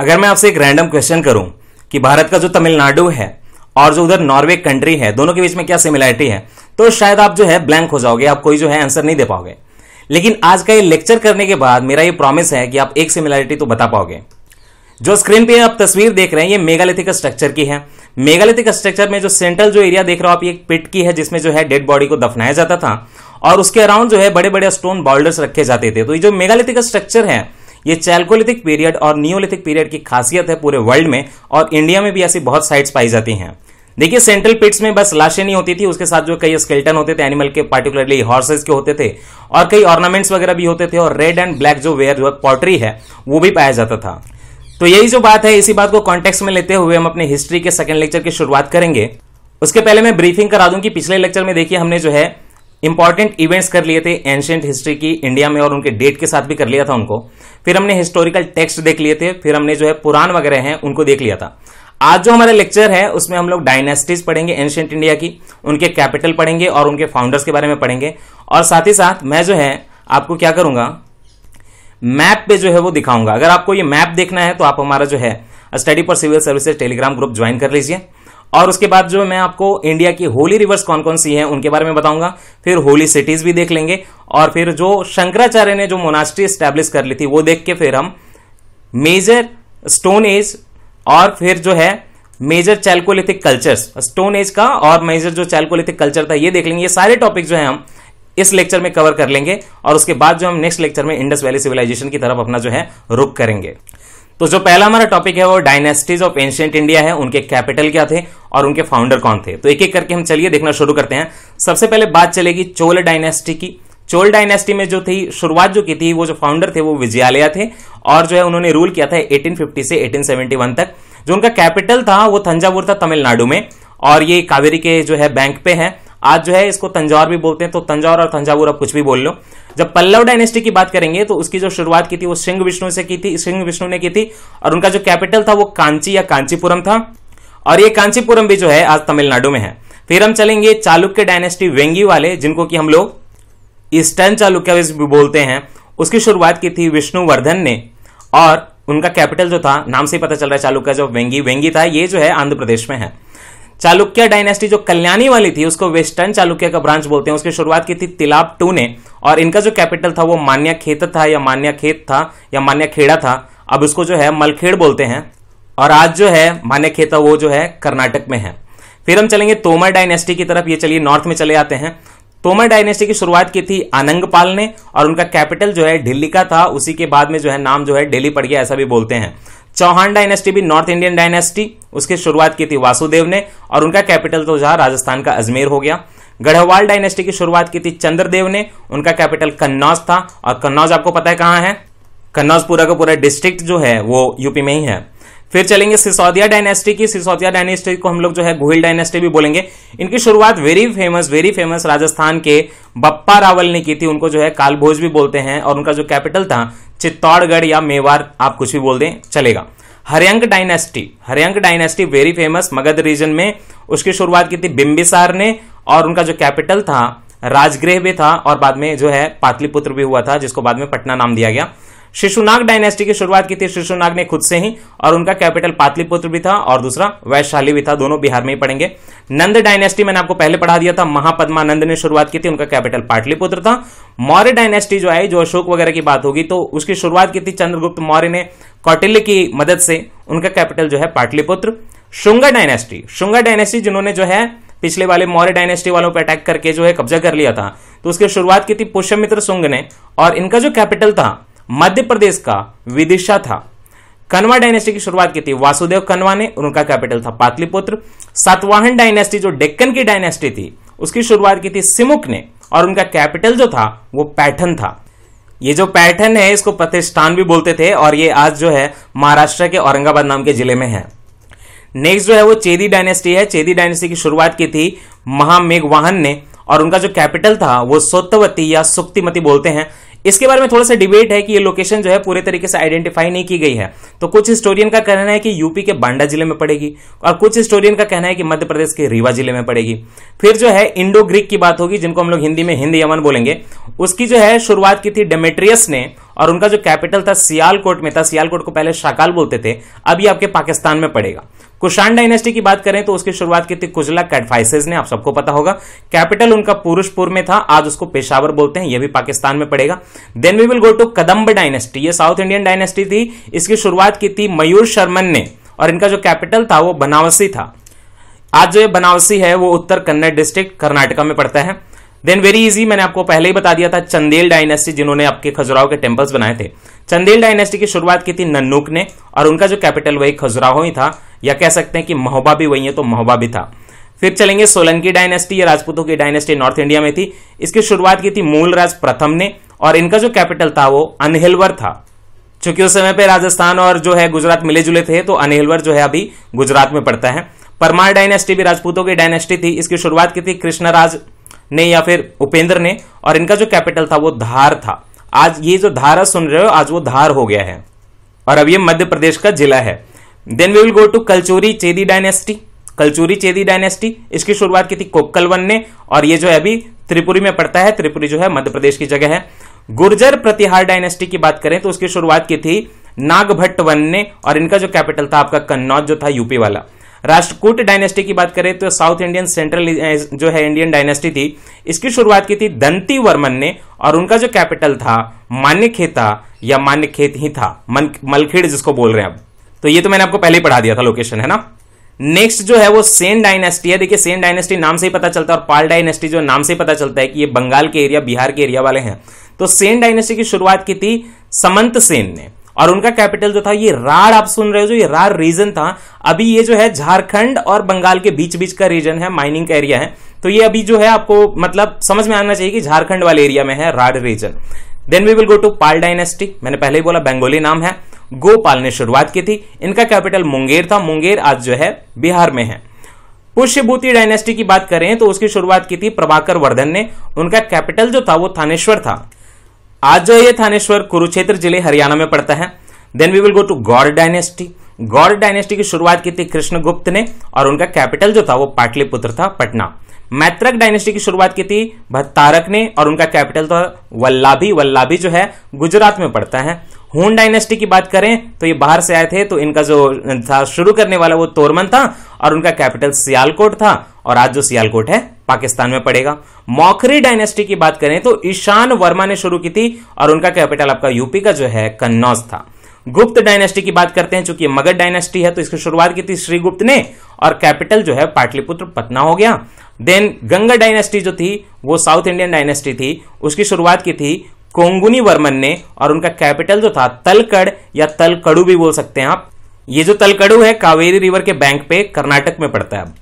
अगर मैं आपसे एक रैंडम क्वेश्चन करूं कि भारत का जो तमिलनाडु है और जो उधर नॉर्वे कंट्री है दोनों के बीच में क्या सिमिलैरिटी है तो शायद आप जो है ब्लैंक हो जाओगे आप कोई जो है आंसर नहीं दे पाओगे लेकिन आज का ये लेक्चर करने के बाद मेरा ये प्रॉमिस है कि आप एक सिमिलैरिटी तो बता पाओगे जो स्क्रीन पे आप तस्वीर देख रहे हैं ये मेगालिथिक स्ट्रक्चर की है मेगालिथिक स्ट्रक्चर में जो सेंट्रल जो एरिया देख रहे हो आप ये पिट की है जिसमें जो है डेड बॉडी को दफनाया जाता था और उसके अराउंड जो है बड़े बड़े स्टोन बॉल्डर्स रखे जाते थे तो ये जो मेगालिथिक स्ट्रक्चर है ये चैल्कोलिथिक पीरियड और नियोलिथिक पीरियड की खासियत है पूरे वर्ल्ड में और इंडिया में भी ऐसी बहुत साइट्स पाई जाती हैं देखिए सेंट्रल पिट्स में बस लाशें नहीं होती थी उसके साथ जो कई स्केल्टन होते थे एनिमल के पार्टिकुलरली हॉर्सेस के होते थे और कई ऑर्नामेंट्स वगैरह भी होते थे और रेड एंड ब्लैक जो वेयर जो पॉटरी है वो भी पाया जाता था तो यही जो बात है इसी बात को कॉन्टेक्स्ट में लेते हुए हम अपने हिस्ट्री के सेकंड लेक्चर की शुरुआत करेंगे उसके पहले मैं ब्रीफिंग करा दूं कि पिछले लेक्चर में देखिए हमने जो है इंपॉर्टेंट इवेंट्स कर लिए थे एंशियंट हिस्ट्री की इंडिया में और उनके डेट के साथ भी कर लिया था उनको फिर हमने हिस्टोरिकल टेक्स्ट देख लिए थे फिर हमने जो है पुराण वगैरह हैं उनको देख लिया था आज जो हमारा लेक्चर है उसमें हम लोग डायनेस्टीज पढ़ेंगे एंशियंट इंडिया की उनके कैपिटल पढ़ेंगे और उनके फाउंडर्स के बारे में पढ़ेंगे और साथ ही साथ मैं जो है आपको क्या करूंगा मैप पे जो है वो दिखाऊंगा अगर आपको ये मैप देखना है तो आप हमारा जो है study for civil services Telegram group join कर लीजिए और उसके बाद जो मैं आपको इंडिया की होली रिवर्स कौन कौन सी हैं उनके बारे में बताऊंगा फिर होली सिटीज भी देख लेंगे और फिर जो शंकराचार्य ने जो मोनास्ट्री स्टैब्लिश कर ली थी वो देख के फिर हम मेजर स्टोन एज और फिर जो है major chalcolithic cultures stone age का और मेजर जो चैल्कोलिथिक कल्चर था ये देख लेंगे ये सारे टॉपिक जो है हम इस लेक्चर में कवर कर लेंगे और उसके बाद जो हम नेक्स्ट लेक्चर में इंडस वैली सिविलाइजेशन की तरफ अपना जो है रुख करेंगे तो जो पहला हमारा टॉपिक है वो डायनेस्टीज ऑफ एंशियंट इंडिया है उनके कैपिटल क्या थे और उनके फाउंडर कौन थे तो एक एक करके हम चलिए देखना शुरू करते हैं सबसे पहले बात चलेगी चोल डायनेस्टी की चोल डायनेस्टी में जो थी शुरुआत जो की थी वो जो फाउंडर थे वो विजयालय थे और जो है उन्होंने रूल किया था 1850 से 1871 तक जो उनका कैपिटल था वो थंजावुर था तमिलनाडु में और ये कावेरी के जो है बैंक पे है आज जो है इसको तंजौर भी बोलते हैं तो तंजौर और तंजावुर अब कुछ भी बोल लो जब पल्लव डायनेस्टी की बात करेंगे तो उसकी जो शुरुआत की थी वो सिंह विष्णु से की थी सिंह विष्णु ने की थी और उनका जो कैपिटल था वो कांची या कांचीपुरम था और ये कांचीपुरम भी जो है आज तमिलनाडु में है फिर हम चलेंगे चालुक्य डायनेस्टी वेंगी वाले जिनको कि हम लोग ईस्टर्न चालुक्य बोलते हैं उसकी शुरुआत की थी विष्णुवर्धन ने और उनका कैपिटल जो था नाम से ही पता चल रहा है चालुक्य जो वेंगी वेंगी था ये जो है आंध्र प्रदेश में है चालुक्य डायनेस्टी जो कल्याणी वाली थी उसको वेस्टर्न चालुक्य का ब्रांच बोलते हैं उसकी शुरुआत की थी तिलाब टू ने और इनका जो कैपिटल था वो मान्या खेत था या मान्या खेत था या मान्या खेड़ा था अब उसको जो है मलखेड़ बोलते हैं और आज जो है मान्या खेत वो जो है कर्नाटक में है फिर हम चलेंगे तोमर डायनेस्टी की तरफ ये चलिए नॉर्थ में चले आते हैं तोमर डायनेस्टी की शुरुआत की थी आनंगपाल ने और उनका कैपिटल जो है दिल्ली का था उसी के बाद में जो है नाम जो है डेली पड़ गया ऐसा भी बोलते हैं चौहान डायनेस्टी भी नॉर्थ इंडियन डायनेस्टी उसकी शुरुआत की थी वासुदेव ने और उनका कैपिटल तो जहां राजस्थान का अजमेर हो गया गढ़वाल डायनेस्टी की शुरुआत की थी चंद्रदेव ने उनका कैपिटल कन्नौज था और कन्नौज आपको पता है कहाँ है कन्नौज पूरा का पूरा डिस्ट्रिक्ट जो है वो यूपी में ही है फिर चलेंगे सिसौदिया डायनेस्टी की सिसोदिया डायनेस्टी को हम लोग जो है गोहिल डायनेस्टी भी बोलेंगे इनकी शुरुआत very famous very famous Rajasthan के बप्पा रावल ने की थी उनको जो है कालभोज भी बोलते हैं और उनका जो कैपिटल था चित्तौड़गढ़ या मेवाड़ आप कुछ भी बोल दें चलेगा Haryanka dynasty Haryanka dynasty very famous Magadh region में उसकी शुरुआत की थी बिम्बिसार ने और उनका जो कैपिटल था राजगृह भी था और बाद में जो है पाटलिपुत्र भी हुआ था जिसको बाद में पटना नाम दिया गया शिशुनाग डायनेस्टी की शुरुआत की थी शिशुनाग ने खुद से ही और उनका कैपिटल पाटलिपुत्र भी था और दूसरा वैशाली भी था दोनों बिहार में ही पढ़ेंगे नंद डायनेस्टी मैंने आपको पहले पढ़ा दिया था महापद्मानंद नंद ने शुरुआत की थी उनका कैपिटल पाटलिपुत्र था मौर्य डायनेस्टी जो है जो अशोक वगैरह की बात होगी तो उसकी शुरुआत की थी चंद्रगुप्त मौर्य ने कौटिल्य की मदद से उनका कैपिटल जो है पाटलिपुत्र शुंगा डायनेस्टी शुंगा डायनेस्टी जिन्होंने जो है पिछले वाले मौर्य डायनेस्टी वालों पर अटैक करके जो है कब्जा कर लिया था तो उसकी शुरुआत की थी पुष्यमित्र सुंग ने और इनका जो कैपिटल था मध्य प्रदेश का विदिशा था कनवा डायनेस्टी की शुरुआत की थी वासुदेव कनवा ने उनका कैपिटल था पाटलिपुत्र सातवाहन डायनेस्टी जो डेक्कन की डायनेस्टी थी उसकी शुरुआत की थी सिमुक ने और उनका कैपिटल जो था वो पैठन था ये जो पैठन है इसको प्रतिष्ठान भी बोलते थे और ये आज जो है महाराष्ट्र के औरंगाबाद नाम के जिले में है नेक्स्ट जो है वो चेदी डायनेस्टी है चेदी डायनेस्टी की शुरुआत की थी महामेघवाहन ने और उनका जो कैपिटल था वो सोतवती या सुक्तिमती बोलते हैं इसके बारे में थोड़ा सा डिबेट है कि ये लोकेशन जो है पूरे तरीके से आइडेंटिफाई नहीं की गई है तो कुछ हिस्टोरियन का कहना है कि यूपी के बांडा जिले में पड़ेगी और कुछ हिस्टोरियन का कहना है कि मध्य प्रदेश के रीवा जिले में पड़ेगी फिर जो है इंडो ग्रीक की बात होगी जिनको हम लोग हिंदी में हिंद यमन बोलेंगे उसकी जो है शुरुआत की थी डेमेट्रियस ने और उनका जो कैपिटल था सियालकोट में था सियालकोट को पहले शाकाल बोलते थे अभी आपके पाकिस्तान में पड़ेगा कुशान डायनेस्टी की बात करें तो उसकी शुरुआत की थी कुजला कैडफाइसिस ने आप सबको पता होगा कैपिटल उनका पुरुषपुर में था आज उसको पेशावर बोलते हैं यह भी पाकिस्तान में पड़ेगा then we will go to Kadamba dynasty ये साउथ इंडियन डायनेस्टी थी इसकी शुरुआत की थी मयूर शर्मन ने और इनका जो कैपिटल था वो बनावसी था आज जो ये बनावसी है वो उत्तर कन्नड़ डिस्ट्रिक्ट कर्नाटका में पड़ता है देन वेरी इजी मैंने आपको पहले ही बता दिया था चंदेल डायनेस्टी जिन्होंने आपके खजुराहो के टेम्पल्स बनाए थे चंदेल डायनेस्टी की शुरुआत की थी नन्नूक ने और उनका जो कैपिटल वही खजुराहो ही था या कह सकते हैं कि महोबा भी वही है तो महोबा भी था फिर चलेंगे सोलंकी डायनेस्टी या राजपूतों की डायनेस्टी नॉर्थ इंडिया में थी इसकी शुरुआत की थी मूल राज प्रथम ने और इनका जो कैपिटल था वो अनहिलवर था चूंकि उस समय पे राजस्थान और जो है गुजरात मिले जुले थे तो अनहिलवर जो है अभी गुजरात में पड़ता है परमार डायनेस्टी भी राजपूतों की डायनेस्टी थी इसकी शुरुआत की थी कृष्णराज ने या फिर उपेंद्र ने और इनका जो कैपिटल था वो धार था आज ये जो धारा सुन रहे हो आज वो धार हो गया है और अब ये मध्य प्रदेश का जिला है then we will go to Kalachuri Chedi dynasty Kalachuri Chedi dynasty इसकी शुरुआत की थी कोक्कल वन ने और ये जो है अभी त्रिपुरी में पड़ता है त्रिपुरी जो है मध्य प्रदेश की जगह है गुर्जर प्रतिहार डायनेस्टी की बात करें तो उसकी शुरुआत की थी नागभट्ट वन ने और इनका जो कैपिटल था आपका कन्नौज जो था यूपी वाला राष्ट्रकूट डायनेस्टी की बात करें तो साउथ इंडियन सेंट्रल जो है इंडियन डायनेस्टी थी इसकी शुरुआत की थी दंती वर्मन ने और उनका जो कैपिटल था मान्यखेता या मान्यखेत ही था मलखेड़ जिसको बोल रहे हैं अब तो ये तो मैंने आपको पहले ही पढ़ा दिया था लोकेशन है ना नेक्स्ट जो है वो सेन डायनेस्टी है देखिए सेन डायनेस्टी नाम से ही पता चलता है और पाल डायनेस्टी जो नाम से ही पता चलता है कि ये बंगाल के एरिया बिहार के एरिया वाले हैं तो सेन डायनेस्टी की शुरुआत की थी समंत सेन ने और उनका कैपिटल जो था ये राड आप सुन रहे हो जो ये राड रीजन था अभी ये जो है झारखंड और बंगाल के बीच बीच का रीजन है माइनिंग का एरिया है तो ये अभी जो है आपको मतलब समझ में आना चाहिए कि झारखंड वाले एरिया में है Rarh region then we will go to Pala dynasty मैंने पहले ही बोला बंगोली नाम है गोपाल ने शुरुआत की थी इनका कैपिटल मुंगेर था मुंगेर आज जो है बिहार में है पुष्यभूति डायनेस्टी की बात करें तो उसकी शुरुआत की थी प्रभाकर वर्धन ने उनका कैपिटल जो था वो थानेश्वर था आज जो ये थानेश्वर कुरुक्षेत्र जिले हरियाणा में पड़ता है then we will go to Gaur dynasty Gaur dynasty की शुरुआत की थी कृष्णगुप्त ने और उनका कैपिटल जो था वो पाटलिपुत्र था पटना मैत्रक डायनेस्टी की शुरुआत की थी भत्तारक ने और उनका कैपिटल था तो वल्लाभी वल्लाभी जो है गुजरात में पड़ता है हुन डायनेस्टी की बात करें तो ये बाहर से आए थे तो इनका जो था शुरू करने वाला वो तोरमन था और उनका कैपिटल सियालकोट था और आज जो सियालकोट है पाकिस्तान में पड़ेगा मौखरी डायनेस्टी की बात करें तो ईशान वर्मा ने शुरू की थी और उनका कैपिटल आपका यूपी का जो है कन्नौज था गुप्त डायनेस्टी की बात करते हैं चूंकि मगध डायनेस्टी है तो इसकी शुरुआत की थी श्रीगुप्त ने और कैपिटल जो है पाटलिपुत्र पटना हो गया देन गंगा डायनेस्टी जो थी वो साउथ इंडियन डायनेस्टी थी उसकी शुरुआत की थी कोंगुनी वर्मन ने और उनका कैपिटल जो था तलकड़ या तलकड़ू भी बोल सकते हैं आप ये जो तलकड़ू है कावेरी रिवर के बैंक पे कर्नाटक में पड़ता है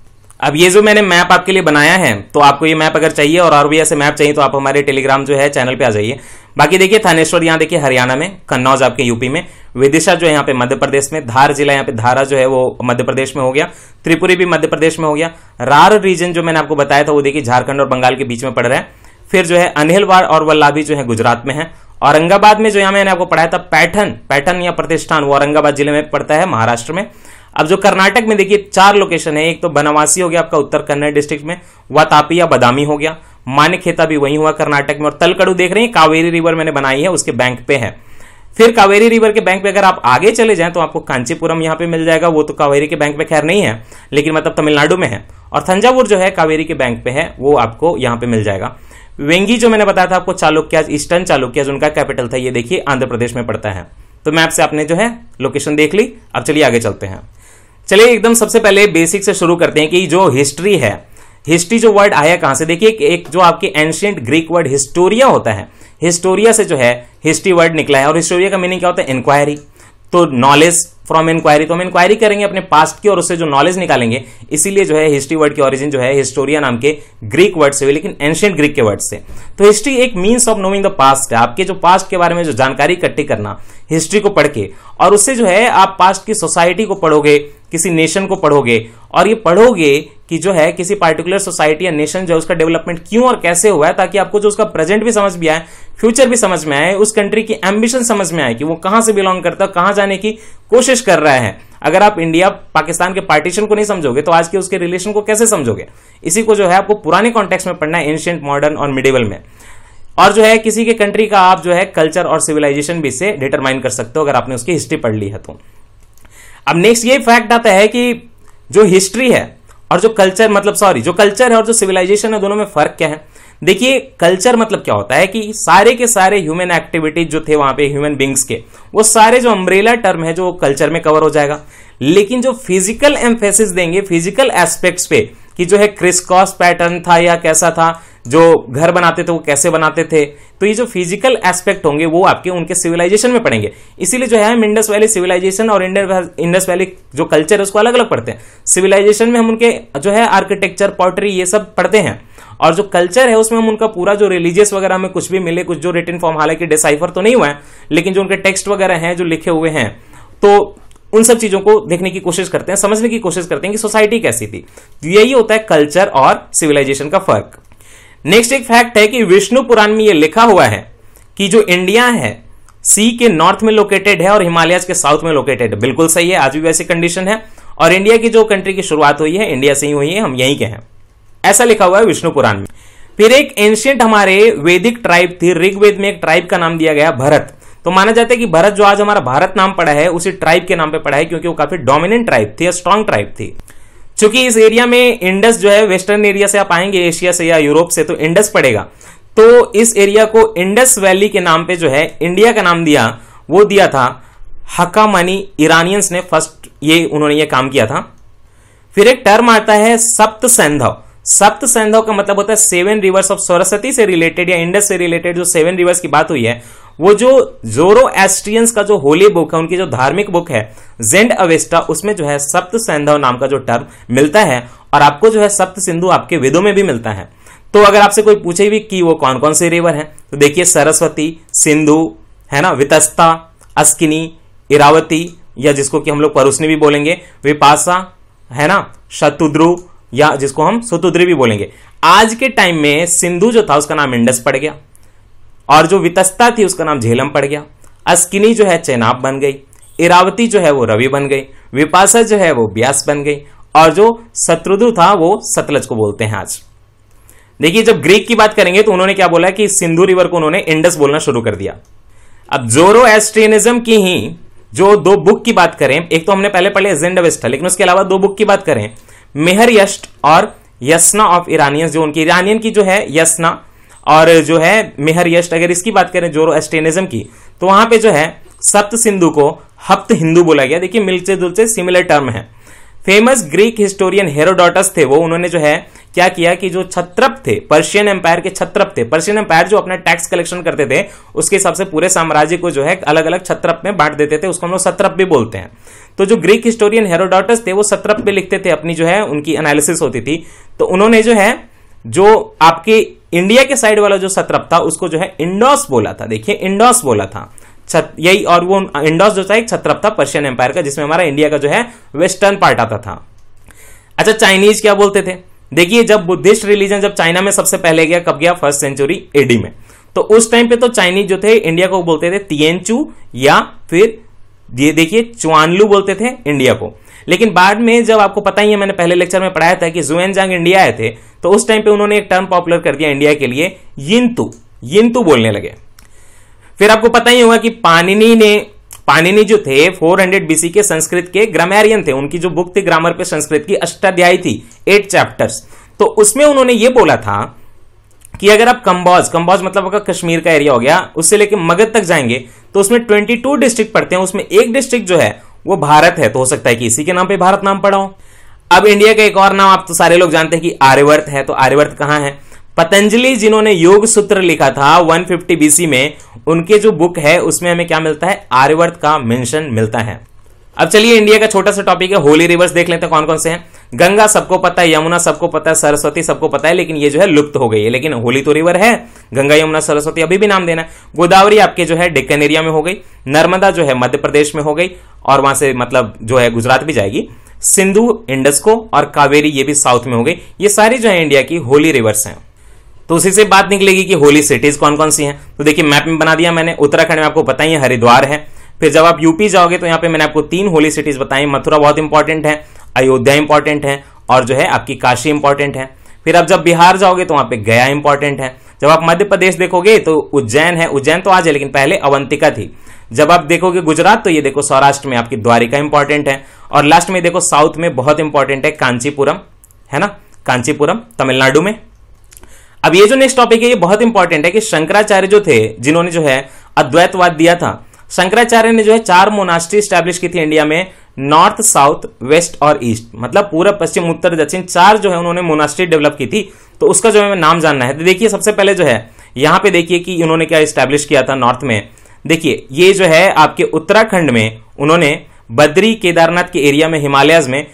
अब ये जो मैंने मैप आपके लिए बनाया है तो आपको ये मैप अगर चाहिए और और भी ऐसे मैप चाहिए तो आप हमारे टेलीग्राम जो है चैनल पे आ जाइए बाकी देखिए थानेश्वर यहाँ देखिए हरियाणा में कन्नौज आपके यूपी में विदिशा जो है यहाँ पे मध्य प्रदेश में धार जिला यहाँ पे धारा जो है वो मध्य प्रदेश में हो गया त्रिपुरी भी मध्य प्रदेश में हो गया रार रीजन जो मैंने आपको बताया था वो देखिए झारखंड और बंगाल के बीच में पड़ रहा है फिर जो है अनहिलवाड़ और वल्लाभी जो है गुजरात में है औरंगाबाद में जो यहाँ मैंने आपको पढ़ाया था पैठन पैठन या प्रतिष्ठान वो औरंगाबाद जिले में पड़ता है महाराष्ट्र में अब जो कर्नाटक में देखिए चार लोकेशन है एक तो बनवासी हो गया आपका उत्तर कन्नड़ डिस्ट्रिक्ट में वातापी या बदामी हो गया मानिकेता भी वही हुआ कर्नाटक में और तलकड़ू देख रहे हैं कावेरी रिवर मैंने बनाई है उसके बैंक पे है फिर कावेरी रिवर के बैंक पे अगर आप आगे चले जाएं तो आपको कांचीपुरम यहाँ पे मिल जाएगा वो तो कावेरी के बैंक में खैर नहीं है लेकिन मतलब तमिलनाडु में है और थंजावुर जो है कावेरी के बैंक पे है वो आपको यहाँ पे मिल जाएगा वेंगी जो मैंने बताया था आपको चालुक्याज ईस्टर्न चालुक्याज उनका कैपिटल था ये देखिए आंध्र प्रदेश में पड़ता है तो मैप से आपने जो है लोकेशन देख ली अब चलिए आगे चलते हैं चलिए एकदम सबसे पहले बेसिक से शुरू करते हैं कि जो हिस्ट्री है हिस्ट्री जो वर्ड आया कहां से देखिए एक जो आपके एंशियंट ग्रीक वर्ड हिस्टोरिया होता है हिस्टोरिया से जो है हिस्ट्री वर्ड निकला है और हिस्टोरिया का मीनिंग क्या होता है इंक्वायरी तो नॉलेज फ्रॉम इंक्वायरी तो हम इंक्वायरी करेंगे अपने पास्ट की और उससे जो नॉलेज निकालेंगे इसीलिए जो है हिस्ट्री वर्ड की ओरिजिन जो है हिस्टोरिया नाम के ग्रीक वर्ड से हुई लेकिन एंशियंट ग्रीक के वर्ड से तो हिस्ट्री एक means of knowing the past है आपके जो पास्ट के बारे में जो जानकारी इकट्ठी करना हिस्ट्री को पढ़ के और उससे जो है आप पास्ट की सोसाइटी को पढ़ोगे किसी नेशन को पढ़ोगे और ये पढ़ोगे कि जो है किसी पर्टिकुलर सोसाइटी या नेशन जो है उसका डेवलपमेंट क्यों और कैसे हुआ है ताकि आपको जो उसका प्रेजेंट भी समझ भी आए फ्यूचर भी समझ में आए उस कंट्री की एम्बिशन समझ में आए कि वो कहां से बिलोंग करता है कहां जाने की कोशिश कर रहा है अगर आप इंडिया पाकिस्तान के पार्टीशन को नहीं समझोगे तो आज के उसके रिलेशन को कैसे समझोगे इसी को जो है आपको पुराने कॉन्टेक्स में पढ़ना है एंशियंट मॉडर्न और मिडिवल में और जो है किसी के कंट्री का आप जो है कल्चर और सिविलाइजेशन भी इससे डिटरमाइन कर सकते हो अगर आपने उसकी हिस्ट्री पढ़ ली है तो अब नेक्स्ट ये फैक्ट आता है कि जो हिस्ट्री है और जो कल्चर मतलब सॉरी जो कल्चर है और जो सिविलाइजेशन है दोनों में फर्क क्या है देखिए कल्चर मतलब क्या होता है कि सारे के सारे ह्यूमन एक्टिविटीज जो थे वहां पे ह्यूमन बींग्स के वो सारे जो अम्ब्रेला टर्म है जो कल्चर में कवर हो जाएगा लेकिन जो फिजिकल एम्फेसिस देंगे फिजिकल एस्पेक्ट्स पे कि जो है क्रिस क्रॉस पैटर्न था या कैसा था जो घर बनाते थे वो कैसे बनाते थे तो ये जो फिजिकल एस्पेक्ट होंगे वो आपके उनके सिविलाइजेशन में पड़ेंगे इसीलिए जो है हम इंडस वैली सिविलाइजेशन और इंडस वैली जो कल्चर है उसको अलग अलग पढ़ते हैं सिविलाइजेशन में हम उनके जो है आर्किटेक्चर पॉटरी ये सब पढ़ते हैं और जो कल्चर है उसमें हम उनका पूरा जो रिलीजियस वगैरह हमें कुछ भी मिले कुछ जो रिटर्न फॉर्म हालांकि डिसाइफर तो नहीं हुआ है लेकिन जो उनके टेक्स्ट वगैरह हैं जो लिखे हुए हैं तो उन सब चीजों को देखने की कोशिश करते हैं समझने की कोशिश करते हैं कि सोसाइटी कैसी थी तो यही होता है कल्चर और सिविलाइजेशन का फर्क नेक्स्ट एक फैक्ट है कि विष्णु पुराण में यह लिखा हुआ है कि जो इंडिया है सी के नॉर्थ में लोकेटेड है और हिमालय के साउथ में लोकेटेड है बिल्कुल सही है आज भी वैसी कंडीशन है और इंडिया की जो कंट्री की शुरुआत हुई है इंडिया से ही हुई है हम यहीं के हैं ऐसा लिखा हुआ है विष्णु पुराण में फिर एक एंशियंट हमारे वेदिक ट्राइब थी ऋग्वेद में एक ट्राइब का नाम दिया गया भरत तो माना जाता है कि भारत जो आज हमारा भारत नाम पड़ा है उसी ट्राइब के नाम पे पड़ा है क्योंकि वो काफी डोमिनेंट ट्राइब थी स्ट्रांग ट्राइब थी चूंकि इस एरिया में इंडस जो है वेस्टर्न एरिया से आप आएंगे एशिया से या यूरोप से तो इंडस पड़ेगा तो इस एरिया को इंडस वैली के नाम पे जो है इंडिया का नाम दिया वो दिया था हकामानी ईरानियंस ने फर्स्ट ये उन्होंने ये काम किया था फिर एक टर्म आता है सप्त सैंधव सप्त संधव का मतलब होता है सेवन रिवर्स ऑफ सरस्वती से रिलेटेड या इंडस से रिलेटेड जो सेवन रिवर्स की बात हुई है वो जो जोरो एस्ट्रियंस का जो होली बुक है उनकी जो धार्मिक बुक है जेंड अवेस्टा उसमें जो है सप्त सैंधव नाम का जो टर्म मिलता है और आपको जो है सप्त सिंधु आपके वेदों में भी मिलता है तो अगर आपसे कोई पूछे भी कि वो कौन कौन से रिवर है तो देखिए सरस्वती सिंधु है ना वितस्ता अस्किनी इरावती या जिसको कि हम लोग परुसनी भी बोलेंगे विपासा है ना शत्रुद्रु या जिसको हम सुतुद्री भी बोलेंगे आज के टाइम में सिंधु जो था उसका नाम इंडस पड़ गया और जो वितस्ता थी उसका नाम झेलम पड़ गया अस्किनी जो है चेनाब बन गई इरावती जो है वो रवि बन गई विपासा जो है वो ब्यास बन गई और जो शत्रुद्रु था वो सतलज को बोलते हैं आज देखिए जब ग्रीक की बात करेंगे तो उन्होंने क्या बोला कि सिंधु रिवर को उन्होंने इंडस बोलना शुरू कर दिया अब जोरो एस्ट्रियनिज्म की ही जो दो बुक की बात करें एक तो हमने पहले पढ़े एजेंडा लेकिन उसके अलावा दो बुक की बात करें मेहर यश्ट और यसना ऑफ इरानियंस जो उनकी ईरानियन की जो है यसना और जो है मेहर यश्ट अगर इसकी बात करें जोरो एस्टेनिज्म की तो वहां पे जो है सप्त सिंधु को हप्त हिंदू बोला गया देखिए मिलते जुलते सिमिलर टर्म है फेमस ग्रीक हिस्टोरियन हेरोडोटस थे वो उन्होंने जो है क्या किया कि जो छत्रप थे पर्शियन एम्पायर के छत्रप थे पर्शियन एम्पायर जो अपना टैक्स कलेक्शन करते थे उसके हिसाब से पूरे साम्राज्य को जो है अलग अलग छत्रप में बांट देते थे उसको हम लोग सत्रप भी बोलते हैं तो जो ग्रीक हिस्टोरियन हेरोडोटस थे वो सत्रप पे लिखते थे अपनी जो है उनकी एनालिसिस होती थी तो उन्होंने जो है जो आपके इंडिया के साइड वाला जो सत्रप था उसको जो है इंडोस बोला था देखिए इंडोस बोला था यही और वो इंडोस जो था एक छत्रप था पर्शियन एम्पायर का जिसमें हमारा इंडिया का जो है वेस्टर्न पार्ट आता था अच्छा चाइनीज क्या बोलते थे देखिए जब बुद्धिस्ट रिलीजन जब चाइना में सबसे पहले गया कब गया फर्स्ट सेंचुरी एडी में तो उस टाइम पे तो चाइनीज जो थे इंडिया को बोलते थे तियनचू या फिर ये देखिए चुआनलू बोलते थे इंडिया को लेकिन बाद में जब आपको पता ही है मैंने पहले लेक्चर में पढ़ाया था कि जुएन जांग इंडिया आए थे तो उस टाइम पे उन्होंने एक टर्म पॉपुलर कर दिया इंडिया के लिए यिंतु यिंतु बोलने लगे फिर आपको पता ही होगा कि पानिनी ने पाणिनि जो थे 400 हंड्रेड बीसी के संस्कृत के ग्रामेरियन थे उनकी जो बुक थी ग्रामर पे संस्कृत की अष्टाध्यायी थी एट चैप्टर्स तो उसमें उन्होंने ये बोला था कि अगर आप कंबोज कम्बोज मतलब अगर कश्मीर का एरिया हो गया उससे लेके मगध तक जाएंगे तो उसमें 22 डिस्ट्रिक्ट पड़ते हैं उसमें एक डिस्ट्रिक्ट जो है वो भारत है तो हो सकता है कि इसी के नाम पे भारत नाम पड़ा हो अब इंडिया का एक और नाम आप तो सारे लोग जानते हैं कि आर्यवर्त है तो आर्यवर्त कहां है पतंजलि जिन्होंने योग सूत्र लिखा था 150 बीसी में उनके जो बुक है उसमें हमें क्या मिलता है आर्यवर्त का मेंशन मिलता है अब चलिए इंडिया का छोटा सा टॉपिक है होली रिवर्स देख लेते हैं कौन कौन से हैं गंगा सबको पता है यमुना सबको पता है सरस्वती सबको पता है लेकिन ये जो है लुप्त हो गई है लेकिन होली तो रिवर है गंगा यमुना सरस्वती अभी भी नाम देना है गोदावरी आपके जो है डेक्कन एरिया में हो गई नर्मदा जो है मध्य प्रदेश में हो गई और वहां से मतलब जो है गुजरात भी जाएगी सिंधु इंडस्को और कावेरी ये भी साउथ में हो गई ये सारी जो है इंडिया की होली रिवर्स हैं तो उसी से बात निकलेगी कि होली सिटीज कौन कौन सी हैं तो देखिए मैप में बना दिया मैंने उत्तराखंड में आपको है हरिद्वार है फिर जब आप यूपी जाओगे तो यहाँ पे मैंने आपको तीन होली सिटीज बताई मथुरा बहुत इंपॉर्टेंट है अयोध्या इंपॉर्टेंट है और जो है आपकी काशी इंपॉर्टेंट है फिर आप जब बिहार जाओगे तो वहां पे गया इंपॉर्टेंट है जब आप मध्य प्रदेश देखोगे तो उज्जैन है उज्जैन तो आज है लेकिन पहले अवंतिका थी जब आप देखोगे गुजरात तो ये देखो सौराष्ट्र में आपकी द्वारिका इंपॉर्टेंट है और लास्ट में देखो साउथ में बहुत इंपॉर्टेंट है कांचीपुरम है ना कांचीपुरम तमिलनाडु में अब ये जो नेक्स्ट टॉपिक है ये बहुत इंपॉर्टेंट है कि शंकराचार्य जो थे जिन्होंने जो है अद्वैतवाद दिया था शंकराचार्य ने जो है चार मोनास्ट्री स्टैब्लिश की थी इंडिया में नॉर्थ साउथ वेस्ट और ईस्ट मतलब पूरा पश्चिम उत्तर दक्षिण चार जो है उन्होंने मोनास्ट्री डेवलप की थी तो उसका जो है नाम जानना है तो देखिए सबसे पहले जो है यहां पे देखिए कि उन्होंने क्या स्टैब्लिश किया था नॉर्थ में देखिए ये जो है आपके उत्तराखंड में उन्होंने बद्री केदारनाथ के एरिया में हिमालयाज में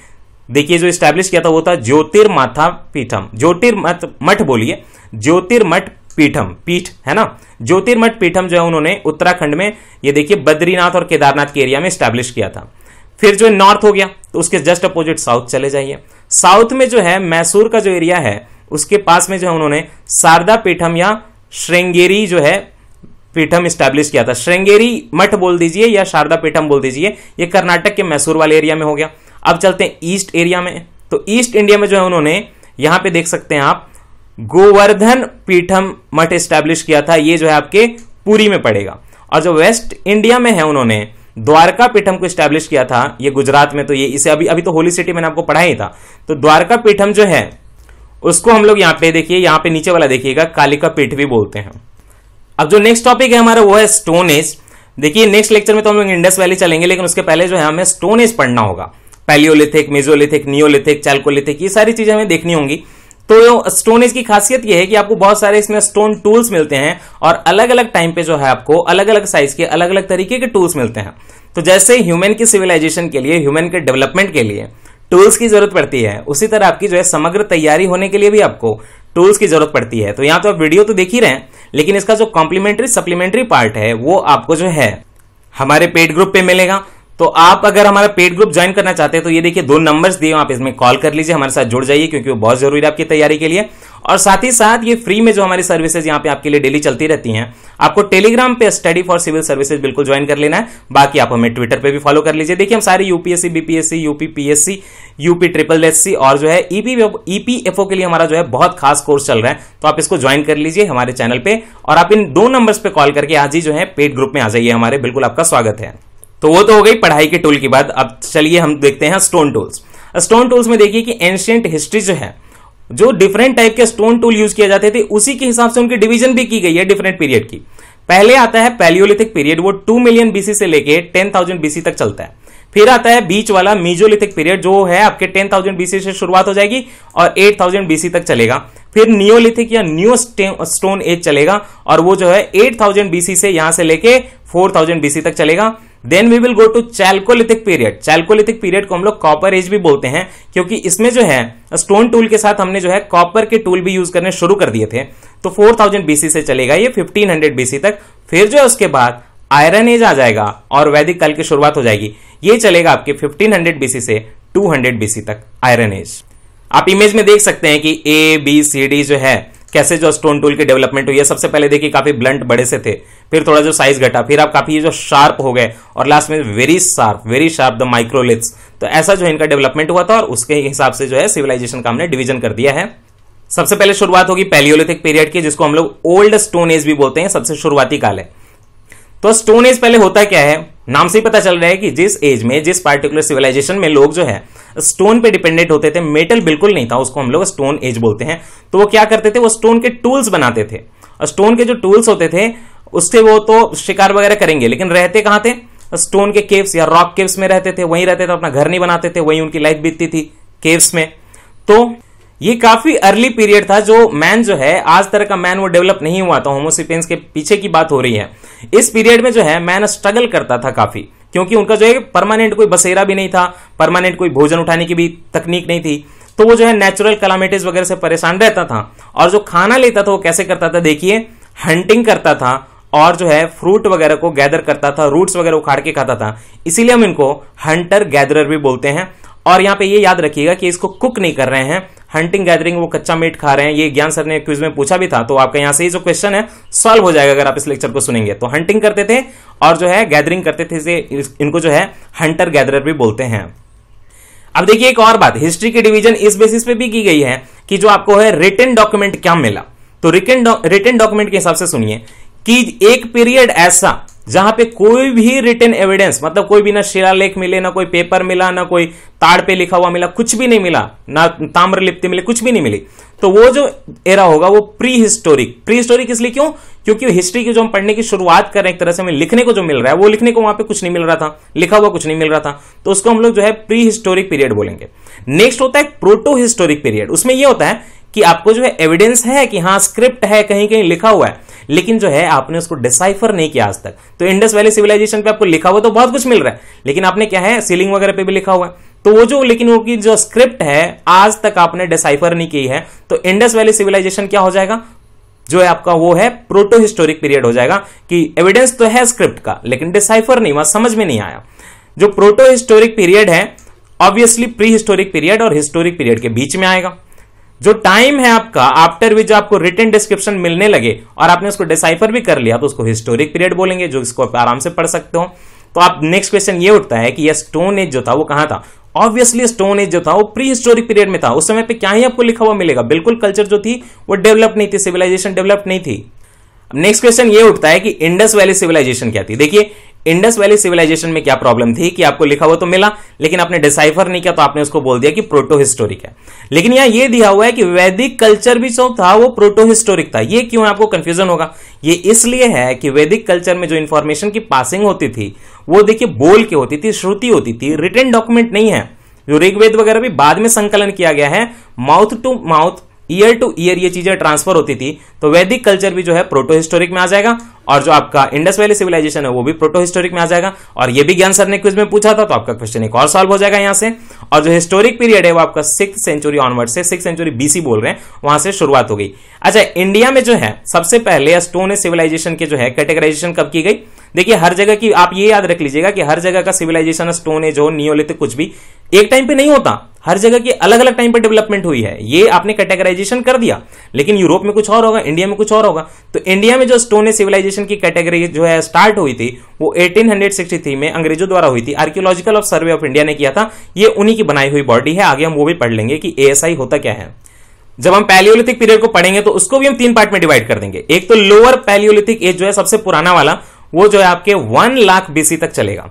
देखिए जो स्टैब्लिश किया था वो था ज्योतिर्माथा पीठम ज्योतिर्मठ मठ बोलिए ज्योतिर्मठ पीठम पीठ है ना ज्योतिर्मठ पीठम जो है उन्होंने उत्तराखंड में ये देखिए बद्रीनाथ और केदारनाथ के एरिया में स्टैब्लिश किया था फिर जो नॉर्थ हो गया तो उसके जस्ट अपोजिट साउथ चले जाइए साउथ में जो है मैसूर का जो एरिया है उसके पास में जो है उन्होंने शारदा पीठम या श्रृंगेरी जो है पीठम स्टैब्लिश किया था श्रृंगेरी मठ बोल दीजिए या शारदा पीठम बोल दीजिए ये कर्नाटक के मैसूर वाले एरिया में हो गया अब चलते हैं ईस्ट एरिया में तो ईस्ट इंडिया में जो है उन्होंने यहां पे देख सकते हैं आप गोवर्धन पीठम मठ एस्टैब्लिश किया था ये जो है आपके पुरी में पड़ेगा और जो वेस्ट इंडिया में है उन्होंने द्वारका पीठम को स्टैब्लिश किया था ये गुजरात में तो ये इसे अभी अभी तो होली सिटी मैंने आपको पढ़ा ही था तो द्वारका पीठम जो है उसको हम लोग यहाँ पे देखिए यहां पे नीचे वाला देखिएगा कालिका पीठ भी बोलते हैं अब जो नेक्स्ट टॉपिक है हमारा वो है स्टोन एज देखिए नेक्स्ट लेक्चर में तो हम लोग इंडस वैली चलेंगे लेकिन उसके पहले जो है हमें स्टोन एज पढ़ना होगा पैलियोलिथिक मेजोलिथिक नियोलिथिक चालकोलिथिक ये सारी चीजें हमें देखनी होंगी तो स्टोन एज की खासियत यह है कि आपको बहुत सारे इसमें स्टोन टूल्स मिलते हैं और अलग अलग टाइम पे जो है आपको अलग अलग साइज के अलग अलग तरीके के टूल्स मिलते हैं तो जैसे ह्यूमन की सिविलाइजेशन के लिए ह्यूमन के डेवलपमेंट के लिए टूल्स की जरूरत पड़ती है उसी तरह आपकी जो है समग्र तैयारी होने के लिए भी आपको टूल्स की जरूरत पड़ती है तो यहाँ तो आप वीडियो तो देख ही रहे हैं लेकिन इसका जो कॉम्प्लीमेंट्री सप्लीमेंट्री पार्ट है वो आपको जो है हमारे पेड ग्रुप पे मिलेगा तो आप अगर हमारा पेड ग्रुप ज्वाइन करना चाहते हैं तो ये देखिए दो नंबर्स दिए आप इसमें कॉल कर लीजिए हमारे साथ जुड़ जाइए क्योंकि वो बहुत जरूरी है आपकी तैयारी के लिए और साथ ही साथ ये फ्री में जो हमारी सर्विसेज यहाँ पे आपके लिए डेली चलती रहती हैं आपको टेलीग्राम पे स्टडी फॉर सिविल सर्विसेज बिल्कुल ज्वाइन कर लेना है बाकी आप हमें ट्विटर पे भी फॉलो कर लीजिए देखिए हम सारे UPSC BPSC UP PSC UP triple SC और जो है ईपीएफओ e e के लिए हमारा जो है बहुत खास कोर्स चल रहा है तो आप इसको ज्वाइन कर लीजिए हमारे चैनल पर और आप इन दो नंबर्स पर कॉल करके आज ही जो है पेड ग्रुप में आ जाइए हमारे बिल्कुल आपका स्वागत है तो वो तो हो गई पढ़ाई के टूल की बात अब चलिए हम देखते हैं स्टोन टूल्स स्टोन टूल्स में देखिए कि एंशियंट हिस्ट्री जो है जो डिफरेंट टाइप के स्टोन टूल यूज किए जाते थे उसी के हिसाब से उनकी डिवीजन भी की गई है डिफरेंट पीरियड की पहले आता है पैलियोलिथिक पीरियड वो टू मिलियन बीसी से लेके टेन थाउजेंड बीसी तक चलता है फिर आता है बीच वाला मीजोलिथिक पीरियड जो है आपके टेन थाउजेंड बीसी से शुरुआत हो जाएगी और एट थाउजेंड बीसी तक चलेगा फिर नियोलिथिक या न्यू स्टोन एज चलेगा और वो जो है एट थाउजेंड बीसी से यहां से लेके फोर थाउजेंड बीसी तक चलेगा then we will go to chalcolithic period chalcolithic period को हम लोग कॉपर एज भी बोलते हैं क्योंकि इसमें जो है स्टोन टूल के साथ हमने जो है कॉपर के टूल भी यूज करने शुरू कर दिए थे तो 4000 बीसी से चलेगा ये 1500 बीसी तक फिर जो है उसके बाद आयरन एज आ जाएगा और वैदिक काल की शुरुआत हो जाएगी ये चलेगा आपके 1500 बीसी से 200 बीसी तक आयरन एज आप इमेज में देख सकते हैं कि ए बी सी डी जो है कैसे जो स्टोन टूल की डेवलपमेंट हुई है सबसे पहले देखिए काफी ब्लंट बड़े से थे फिर थोड़ा जो साइज घटा फिर आप काफी जो शार्प हो गए और लास्ट में very sharp very sharp the microliths तो ऐसा जो इनका डेवलपमेंट हुआ था और उसके हिसाब से जो है सिविलाइजेशन का हमने डिविजन कर दिया है सबसे पहले शुरुआत होगी पैलियोलिथिक पीरियड की जिसको हम लोग ओल्ड स्टोन एज भी बोलते हैं सबसे शुरुआती काल है तो स्टोन एज पहले होता क्या है नाम से ही पता चल रहा है कि जिस एज में जिस पार्टिकुलर सिविलाइजेशन में लोग जो है स्टोन पे डिपेंडेंट होते थे मेटल बिल्कुल नहीं था उसको हम लोग स्टोन एज बोलते हैं तो वो क्या करते थे वो स्टोन के टूल्स बनाते थे और स्टोन के जो टूल्स होते थे उससे वो तो शिकार वगैरह करेंगे लेकिन रहते कहां थे स्टोन के केव्स या रॉक केव्स में रहते थे वहीं रहते थे अपना घर नहीं बनाते थे वहीं उनकी लाइफ बीतती थी केव्स में तो ये काफी अर्ली पीरियड था जो मैन जो है आज तरह का मैन वो डेवलप नहीं हुआ था होमोसिपेंस के पीछे की बात हो रही है इस पीरियड में जो है मैन स्ट्रगल करता था काफी क्योंकि उनका जो है परमानेंट कोई बसेरा भी नहीं था परमानेंट कोई भोजन उठाने की भी तकनीक नहीं थी तो वो जो है नेचुरल कलामिटीज वगैरह से परेशान रहता था और जो खाना लेता था वो कैसे करता था देखिए हंटिंग करता था और जो है फ्रूट वगैरह को गैदर करता था रूट्स वगैरह उखाड़ के खाता था इसीलिए हम इनको हंटर गैदरर भी बोलते हैं और यहाँ पे ये याद रखिएगा कि इसको कुक नहीं कर रहे हैं हंटिंग गैदरिंग वो कच्चा मीट खा रहे हैं ये ज्ञान सर ने क्विज में पूछा भी था तो आपका यहाँ से ये जो क्वेश्चन है सॉल्व हो जाएगा अगर आप इस लेक्चर को सुनेंगे तो हंटिंग करते थे और जो है गैदरिंग करते थे इनको जो है हंटर गैदरर भी बोलते हैं अब देखिए एक और बात हिस्ट्री की डिवीजन इस बेसिस पे भी की गई है कि जो आपको है रिटर्न डॉक्यूमेंट क्या मिला तो रिटर्न डॉक्यूमेंट के हिसाब से सुनिए कि एक पीरियड ऐसा जहां पे कोई भी रिटर्न एविडेंस मतलब कोई भी ना शिलालेख मिले ना कोई पेपर मिला ना कोई ताड़ पे लिखा हुआ मिला कुछ भी नहीं मिला ना ताम्र लिप्ति मिले कुछ भी नहीं मिली तो वो जो एरा होगा वो प्री हिस्टोरिक प्री हिस्टोरिक इसलिए क्यों क्योंकि हिस्ट्री की जो हम पढ़ने की शुरुआत कर रहे हैं एक तरह से हमें लिखने को जो मिल रहा है वो लिखने को वहां पे कुछ नहीं मिल रहा था लिखा हुआ कुछ नहीं मिल रहा था तो उसको हम लोग जो है प्री हिस्टोरिक पीरियड बोलेंगे नेक्स्ट होता है प्रोटो हिस्टोरिक पीरियड उसमें यह होता है कि आपको जो है एविडेंस है कि हाँ स्क्रिप्ट है कहीं कहीं लिखा हुआ है लेकिन जो है आपने उसको डिसाइफर नहीं किया आज तक तो इंडस वैली सिविलाइजेशन पे आपको लिखा हुआ तो बहुत कुछ मिल रहा है लेकिन आपने क्या है सीलिंग वगैरह पे भी लिखा हुआ है तो वो जो लेकिन की जो स्क्रिप्ट है आज तक आपने डिसाइफर नहीं की है तो इंडस वैली सिविलाइजेशन क्या हो जाएगा जो है आपका वो है प्रोटो हिस्टोरिक पीरियड हो जाएगा कि एविडेंस तो है स्क्रिप्ट का लेकिन डिसाइफर नहीं हुआ समझ में नहीं आया जो प्रोटो हिस्टोरिक पीरियड है ऑब्वियसली प्री हिस्टोरिक पीरियड और हिस्टोरिक पीरियड के बीच में आएगा जो टाइम है आपका आफ्टर विच आपको रिटर्न डिस्क्रिप्शन मिलने लगे और आपने उसको डिसाइफर भी कर लिया तो उसको हिस्टोरिक पीरियड बोलेंगे जो इसको आप आराम से पढ़ सकते हो तो आप नेक्स्ट क्वेश्चन ये उठता है कि यह स्टोन एज जो था वो कहां था ऑब्वियसली स्टोन एज जो था वो प्री हिस्टोरिक पीरियड में था उस समय पे क्या ही आपको लिखा हुआ मिलेगा बिल्कुल कल्चर जो थी वो डेवलप नहीं थी सिविलाइजेशन डेवलप नहीं थी नेक्स्ट क्वेश्चन ये उठता है कि इंडस वैली सिविलाइजेशन क्या थी देखिए इंडस वैली सिविलाइजेशन में क्या प्रॉब्लम थी कि आपको लिखा हुआ तो मिला लेकिन आपने डिसाइफर नहीं किया तो आपने उसको बोल दिया कि प्रोटो हिस्टोरिक है लेकिन यहां ये दिया हुआ है कि वैदिक कल्चर भी जो था वो प्रोटो हिस्टोरिक था ये क्यों आपको कंफ्यूजन होगा ये इसलिए है कि वैदिक कल्चर में जो इंफॉर्मेशन की पासिंग होती थी वो देखिए बोल के होती थी श्रुति होती थी रिटर्न डॉक्यूमेंट नहीं है जो ऋग्वेद वगैरह भी बाद में संकलन किया गया है mouth to mouth year to year ये चीजें ट्रांसफर होती थी तो वैदिक कल्चर भी जो है प्रोटो हिस्टोरिक में आ जाएगा और जो आपका इंडस वैली सिविलाइजेशन है वो भी प्रोटो हिस्टोरिक में आ जाएगा और ये भी ज्ञान सर ने क्विज में पूछा था तो आपका क्वेश्चन एक और सॉल्व हो जाएगा यहाँ से और जो हिस्टोरिक पीरियड है वो आपका सिक्स सेंचुरी ऑनवर्ड से सिक्स सेंचुरी बीसी बोल रहे हैं वहां से शुरुआत हो गई अच्छा इंडिया में जो है सबसे पहले स्टोन सिविलाइजेशन के जो है कैटेगराइजेशन कब की गई देखिए हर जगह की आप ये याद रख लीजिएगा कि हर जगह का सिविलाइजेशन स्टोन एज हो नियोलिथिक कुछ भी एक टाइम पे नहीं होता हर जगह की अलग अलग टाइम पर डेवलपमेंट हुई है ये आपने कैटेगराइजेशन कर दिया लेकिन यूरोप में कुछ और होगा इंडिया में कुछ और होगा तो इंडिया में जो स्टोन सिविलाइजेशन एजुकेशन की कैटेगरी जो है स्टार्ट हुई थी वो 1863 में अंग्रेजों द्वारा हुई थी archaeological of survey of India ने किया था ये उन्हीं की बनाई हुई बॉडी है आगे हम वो भी पढ़ लेंगे कि एएसआई होता क्या है जब हम पैलियोलिथिक पीरियड को पढ़ेंगे तो उसको भी हम तीन पार्ट में डिवाइड कर देंगे एक तो लोअर पैलियोलिथिक एज जो है सबसे पुराना वाला वो जो है आपके वन लाख बीसी तक चलेगा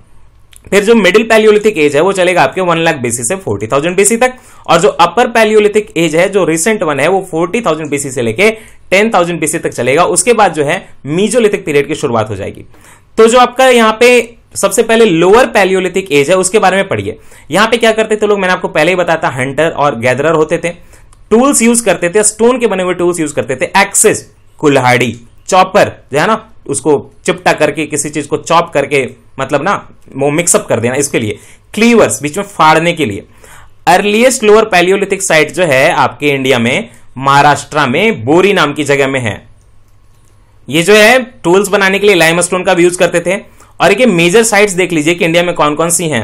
फिर जो मिडिल पैलियोलिथिक एज है वो चलेगा आपके वन लाख बीसी से फोर्टी थाउजेंड बीसी तक और जो अपर पैलियोलिथिक एज है जो रिसेंट वन है वो फोर्टी थाउजेंड बीसी से लेके टेन थाउजेंड बीसी तक चलेगा उसके बाद जो है मीजोलिथिक पीरियड की शुरुआत हो जाएगी तो जो आपका यहाँ पे सबसे पहले लोअर पैलियोलिथिक एज है उसके बारे में पढ़िए यहाँ पे क्या करते थे लोग मैंने आपको पहले ही बताया था हंटर और गैदरर होते थे टूल्स यूज करते थे स्टोन के बने हुए टूल्स यूज करते थे एक्सेस कुल्हाड़ी चॉपर जो है ना उसको चिपटा करके किसी चीज को चॉप करके मतलब ना वो मिक्सअप कर देना इसके लिए क्लीवर्स बीच में फाड़ने के लिए अर्लीस्ट लोअर पैलियोलिथिक साइट जो है आपके इंडिया में महाराष्ट्र में बोरी नाम की जगह में है ये जो है टूल्स बनाने के लिए लाइम स्टोन का भी यूज करते थे और एक मेजर साइट्स देख लीजिए कि इंडिया में कौन कौन सी हैं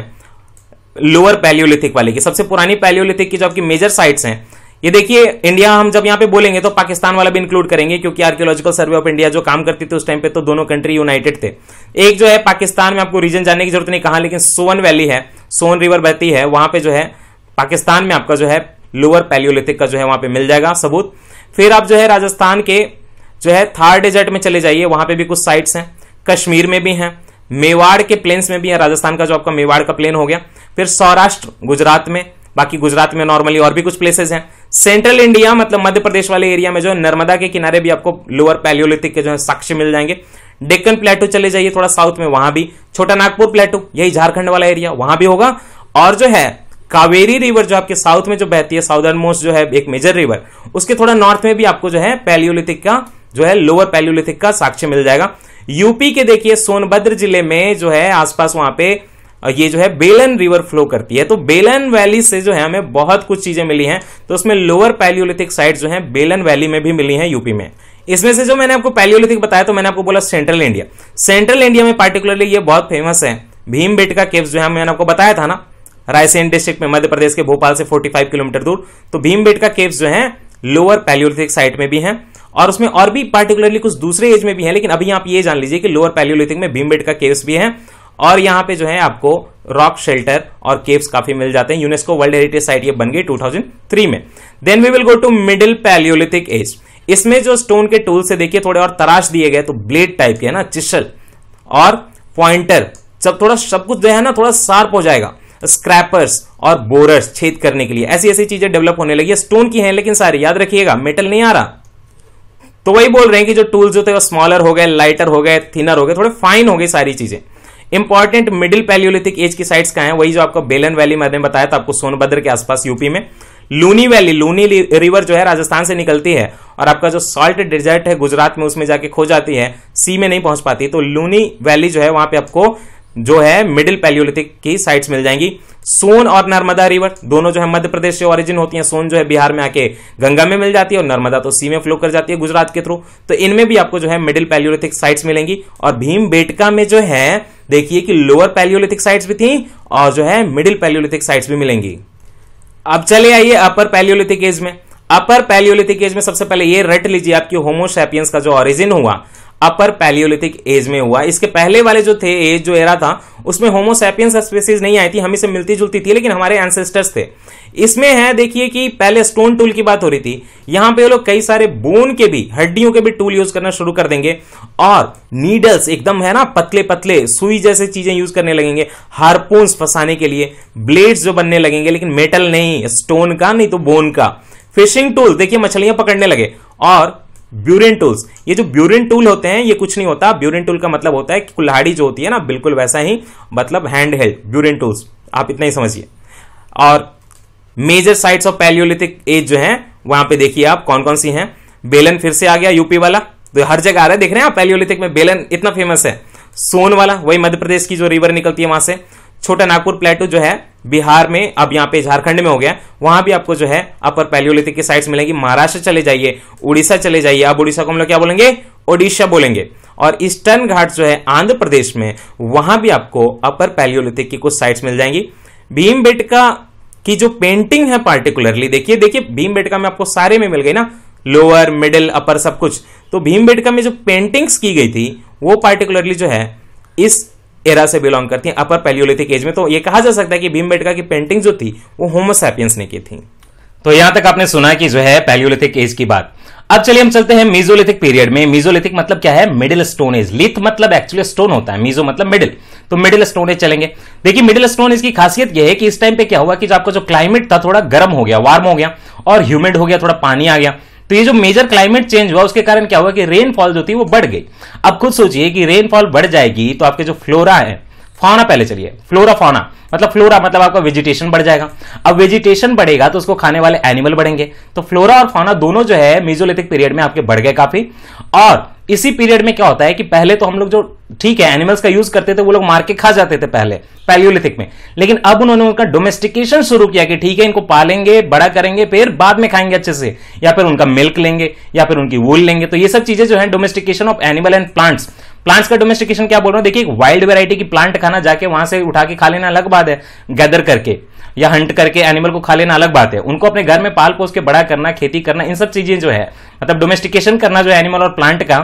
लोअर पैलियोलिथिक वाले की सबसे पुरानी पैलियोलिथिक की जो आपकी मेजर साइट्स हैं ये देखिए इंडिया हम जब यहाँ पे बोलेंगे तो पाकिस्तान वाला भी इंक्लूड करेंगे क्योंकि आर्कियोलॉजिकल सर्वे ऑफ इंडिया जो काम करती थी उस टाइम पे तो दोनों कंट्री यूनाइटेड थे एक जो है पाकिस्तान में आपको रीजन जानने की जरूरत नहीं कहा लेकिन सोन वैली है सोन रिवर बहती है वहां पे जो है पाकिस्तान में आपका जो है लोअर पैलियोलिथिक का जो है वहां पे मिल जाएगा सबूत फिर आप जो है राजस्थान के जो है थार डेजर्ट में चले जाइए वहां पे भी कुछ साइट्स हैं कश्मीर में भी हैं मेवाड़ के प्लेन्स में भी है राजस्थान का जो आपका मेवाड़ का प्लेन हो गया फिर सौराष्ट्र गुजरात में बाकी गुजरात में नॉर्मली और भी कुछ प्लेसेस हैं सेंट्रल इंडिया मतलब मध्य प्रदेश वाले एरिया में जो नर्मदा के किनारे भी आपको लोअर पैलियोलिथिक के जो है साक्ष्य मिल जाएंगे डेक्कन प्लेटो चले जाइए थोड़ा साउथ में वहां भी छोटा नागपुर प्लेटो यही झारखंड वाला एरिया वहां भी होगा और जो है कावेरी रिवर जो आपके साउथ में जो बहती है साउदर्न मोस्ट जो है एक मेजर रिवर उसके थोड़ा नॉर्थ में भी आपको जो है पैलियोलिथिक का जो है लोअर पैलियोलिथिक का साक्ष्य मिल जाएगा यूपी के देखिए सोनभद्र जिले में जो है आसपास वहां पे और ये जो है बेलन रिवर फ्लो करती है तो बेलन वैली से जो है हमें बहुत कुछ चीजें मिली हैं तो उसमें लोअर पैलियोलिथिक साइट जो है बेलन वैली में भी मिली है यूपी में इसमें से जो मैंने आपको पैलियोलिथिक बताया तो मैंने आपको बोला सेंट्रल इंडिया सेंट्रल इंडिया में पार्टिकुलरली ये बहुत फेमस है भीम बेटका केव्स जो है मैंने आपको बताया था ना रायसेन डिस्ट्रिक्ट में मध्य प्रदेश के भोपाल से 45 किलोमीटर दूर तो भीम बेटका केव्स जो है लोअर पैलियोलिथिक साइट में भी है और उसमें और भी पार्टिकुलरली कुछ दूसरे एज में भी है लेकिन अभी आप ये जान लीजिए कि लोअर पैलियोलिथिक में भीमबेट का केव्स भी है और यहाँ पे जो है आपको रॉक शेल्टर और केव्स काफी मिल जाते हैं यूनेस्को वर्ल्ड हेरिटेज साइट ये बन गई 2003 में then we will go to middle palaeolithic age इसमें जो स्टोन के टूल से देखिए थोड़े और तराश दिए गए तो ब्लेड टाइप के है ना चिशल और पॉइंटर सब थोड़ा सब कुछ जो है ना थोड़ा शार्प हो जाएगा स्क्रैपर्स और बोरर्स छेद करने के लिए ऐसी ऐसी चीजें डेवलप होने लगी स्टोन की हैं लेकिन सारी याद रखिएगा मेटल नहीं आ रहा तो वही बोल रहे हैं कि जो टूल्स जो थे वो स्मॉलर हो गए लाइटर हो गए थिनर हो गए थोड़े फाइन हो गए सारी चीजें इंपॉर्टेंट मिडिल पैलियोलिथिक एज की साइट्स कहा है वही जो आपको बेलन वैली मैंने बताया था आपको सोनभद्र के आसपास यूपी में लूनी वैली लूनी रिवर जो है राजस्थान से निकलती है और आपका जो सॉल्ट डिजर्ट है गुजरात में उसमें जाके खो जाती है सी में नहीं पहुंच पाती तो लूनी वैली जो है वहां पे आपको जो है मिडिल पैलियोलिथिक की साइट्स मिल जाएंगी सोन और नर्मदा रिवर दोनों जो है मध्य प्रदेश से ओरिजिन होती हैं सोन जो है बिहार में आके गंगा में मिल जाती है और नर्मदा तो सी में फ्लो कर जाती है गुजरात के थ्रू तो इनमें भी आपको जो है मिडिल पैलियोलिथिक साइट्स मिलेंगी और भीम बेटका में जो है देखिए कि लोअर पैलियोलिथिक साइट्स भी थी और जो है मिडिल पैलियोलिथिक साइट्स भी मिलेंगी अब चले आइए अपर पैलियोलिथिक एज में अपर पैलियोलिथिक एज में सबसे पहले ये रट लीजिए आपकी होमोशैपियंस का जो ऑरिजिन हुआ अपर पैलियोलिथिक एज में हुआ इसके पहले वाले जो थे एज जो एरा था उसमें होमोसैपियंस स्पीसीज नहीं आई थी हम इसे मिलती जुलती थी लेकिन हमारे एंसेस्टर्स थे इसमें है देखिए कि पहले स्टोन टूल की बात हो रही थी यहां पे लोग कई सारे बोन के भी हड्डियों के भी टूल यूज करना शुरू कर देंगे और नीडल्स एकदम है ना पतले पतले सुई जैसे चीजें यूज करने लगेंगे हारपोन्स फंसाने के लिए ब्लेड्स जो बनने लगेंगे लेकिन मेटल नहीं स्टोन का नहीं तो बोन का फिशिंग टूल देखिए मछलियां पकड़ने लगे और ब्यूरिन टूल्स ये जो ब्यूरिन टूल होते हैं ये कुछ नहीं होता ब्यूरिन टूल का मतलब होता है कि कुल्हाड़ी जो होती है ना बिल्कुल वैसा ही मतलब हैंड हेल्ड ब्यूरिन टूल्स आप इतना ही समझिए और major sites of palaeolithic age जो है वहां पे देखिए आप कौन कौन सी हैं बेलन फिर से आ गया यूपी वाला तो हर जगह आ रहा है देख रहे हैं आप पैलियोलिथिक में बेलन इतना फेमस है सोन वाला वही मध्य प्रदेश की जो रिवर निकलती है वहां से छोटा नागपुर प्लेटो जो है बिहार में अब यहां पे झारखंड में हो गया वहां भी आपको जो है अपर पैलियोलिथिक की साइट्स मिलेंगी महाराष्ट्र चले जाइए उड़ीसा चले जाइए अब उड़ीसा को हम लोग क्या बोलेंगे ओडिशा बोलेंगे और ईस्टर्न घाट जो है आंध्र प्रदेश में वहां भी आपको अपर पैलियोलिथिक की कुछ साइट्स मिल जाएंगी भीम बेटका की जो पेंटिंग है पार्टिकुलरली देखिए देखिए भीम बेटका में आपको सारे में मिल गई ना लोअर मिडिल अपर सब कुछ तो भीम बेटका में जो पेंटिंग्स की गई थी वो पार्टिकुलरली जो है इस एरा से बिलोंग करती है अपर पैलियोलिथिक एज में तो ये कहा जा सकता है कि भीम बेटका की पेंटिंग जो थी वो होमोसैपियंस ने की थी तो यहां तक आपने सुना कि जो है पैलियोलिथिक एज की बात अब चलिए हम चलते हैं मीजोलिथिक पीरियड में मीजोलिथिक मतलब क्या है मिडिल स्टोन एज लिथ मतलब एक्चुअली स्टोन होता है मीजो मतलब मिडिल तो मिडिल स्टोन एज चलेंगे देखिए मिडिल स्टोन एज की खासियत यह है कि इस टाइम पे क्या हुआ कि जो आपका जो क्लाइमेट था थोड़ा गर्म हो गया वार्म हो गया और ह्यूमिड हो गया थोड़ा पानी आ गया तो ये जो मेजर क्लाइमेट चेंज हुआ उसके कारण क्या हुआ कि रेनफॉल जो थी वो बढ़ गई अब खुद सोचिए कि रेनफॉल बढ़ जाएगी तो आपके जो फ्लोरा है फाउना पहले चलिए फ्लोरा फाउना मतलब फ्लोरा मतलब आपका वेजिटेशन बढ़ जाएगा अब वेजिटेशन बढ़ेगा तो उसको खाने वाले एनिमल बढ़ेंगे तो फ्लोरा और फाउना दोनों जो है मीजोलिथिक पीरियड में आपके बढ़ गए काफी और इसी पीरियड में क्या होता है कि पहले तो हम लोग जो ठीक है एनिमल्स का यूज करते थे वो लोग मार के खा जाते थे पहले पैलियोलिथिक में लेकिन अब उन्होंने उनका डोमेस्टिकेशन शुरू किया कि ठीक है इनको पालेंगे बड़ा करेंगे फिर बाद में खाएंगे अच्छे से या फिर उनका मिल्क लेंगे या फिर उनकी वूल लेंगे तो ये सब चीजें जो है domestication of animal and plants plants का डोमेस्टिकेशन क्या बोल रहा हूं देखिए वाइल्ड वेरायटी की प्लांट खाना जाके वहां से उठा के खा लेना अलग बात है गैदर करके या हंट करके एनिमल को खा लेना अलग बात है उनको अपने घर में पाल पोस के बड़ा करना खेती करना इन सब चीजें जो है मतलब डोमेस्टिकेशन करना जो है एनिमल और प्लांट का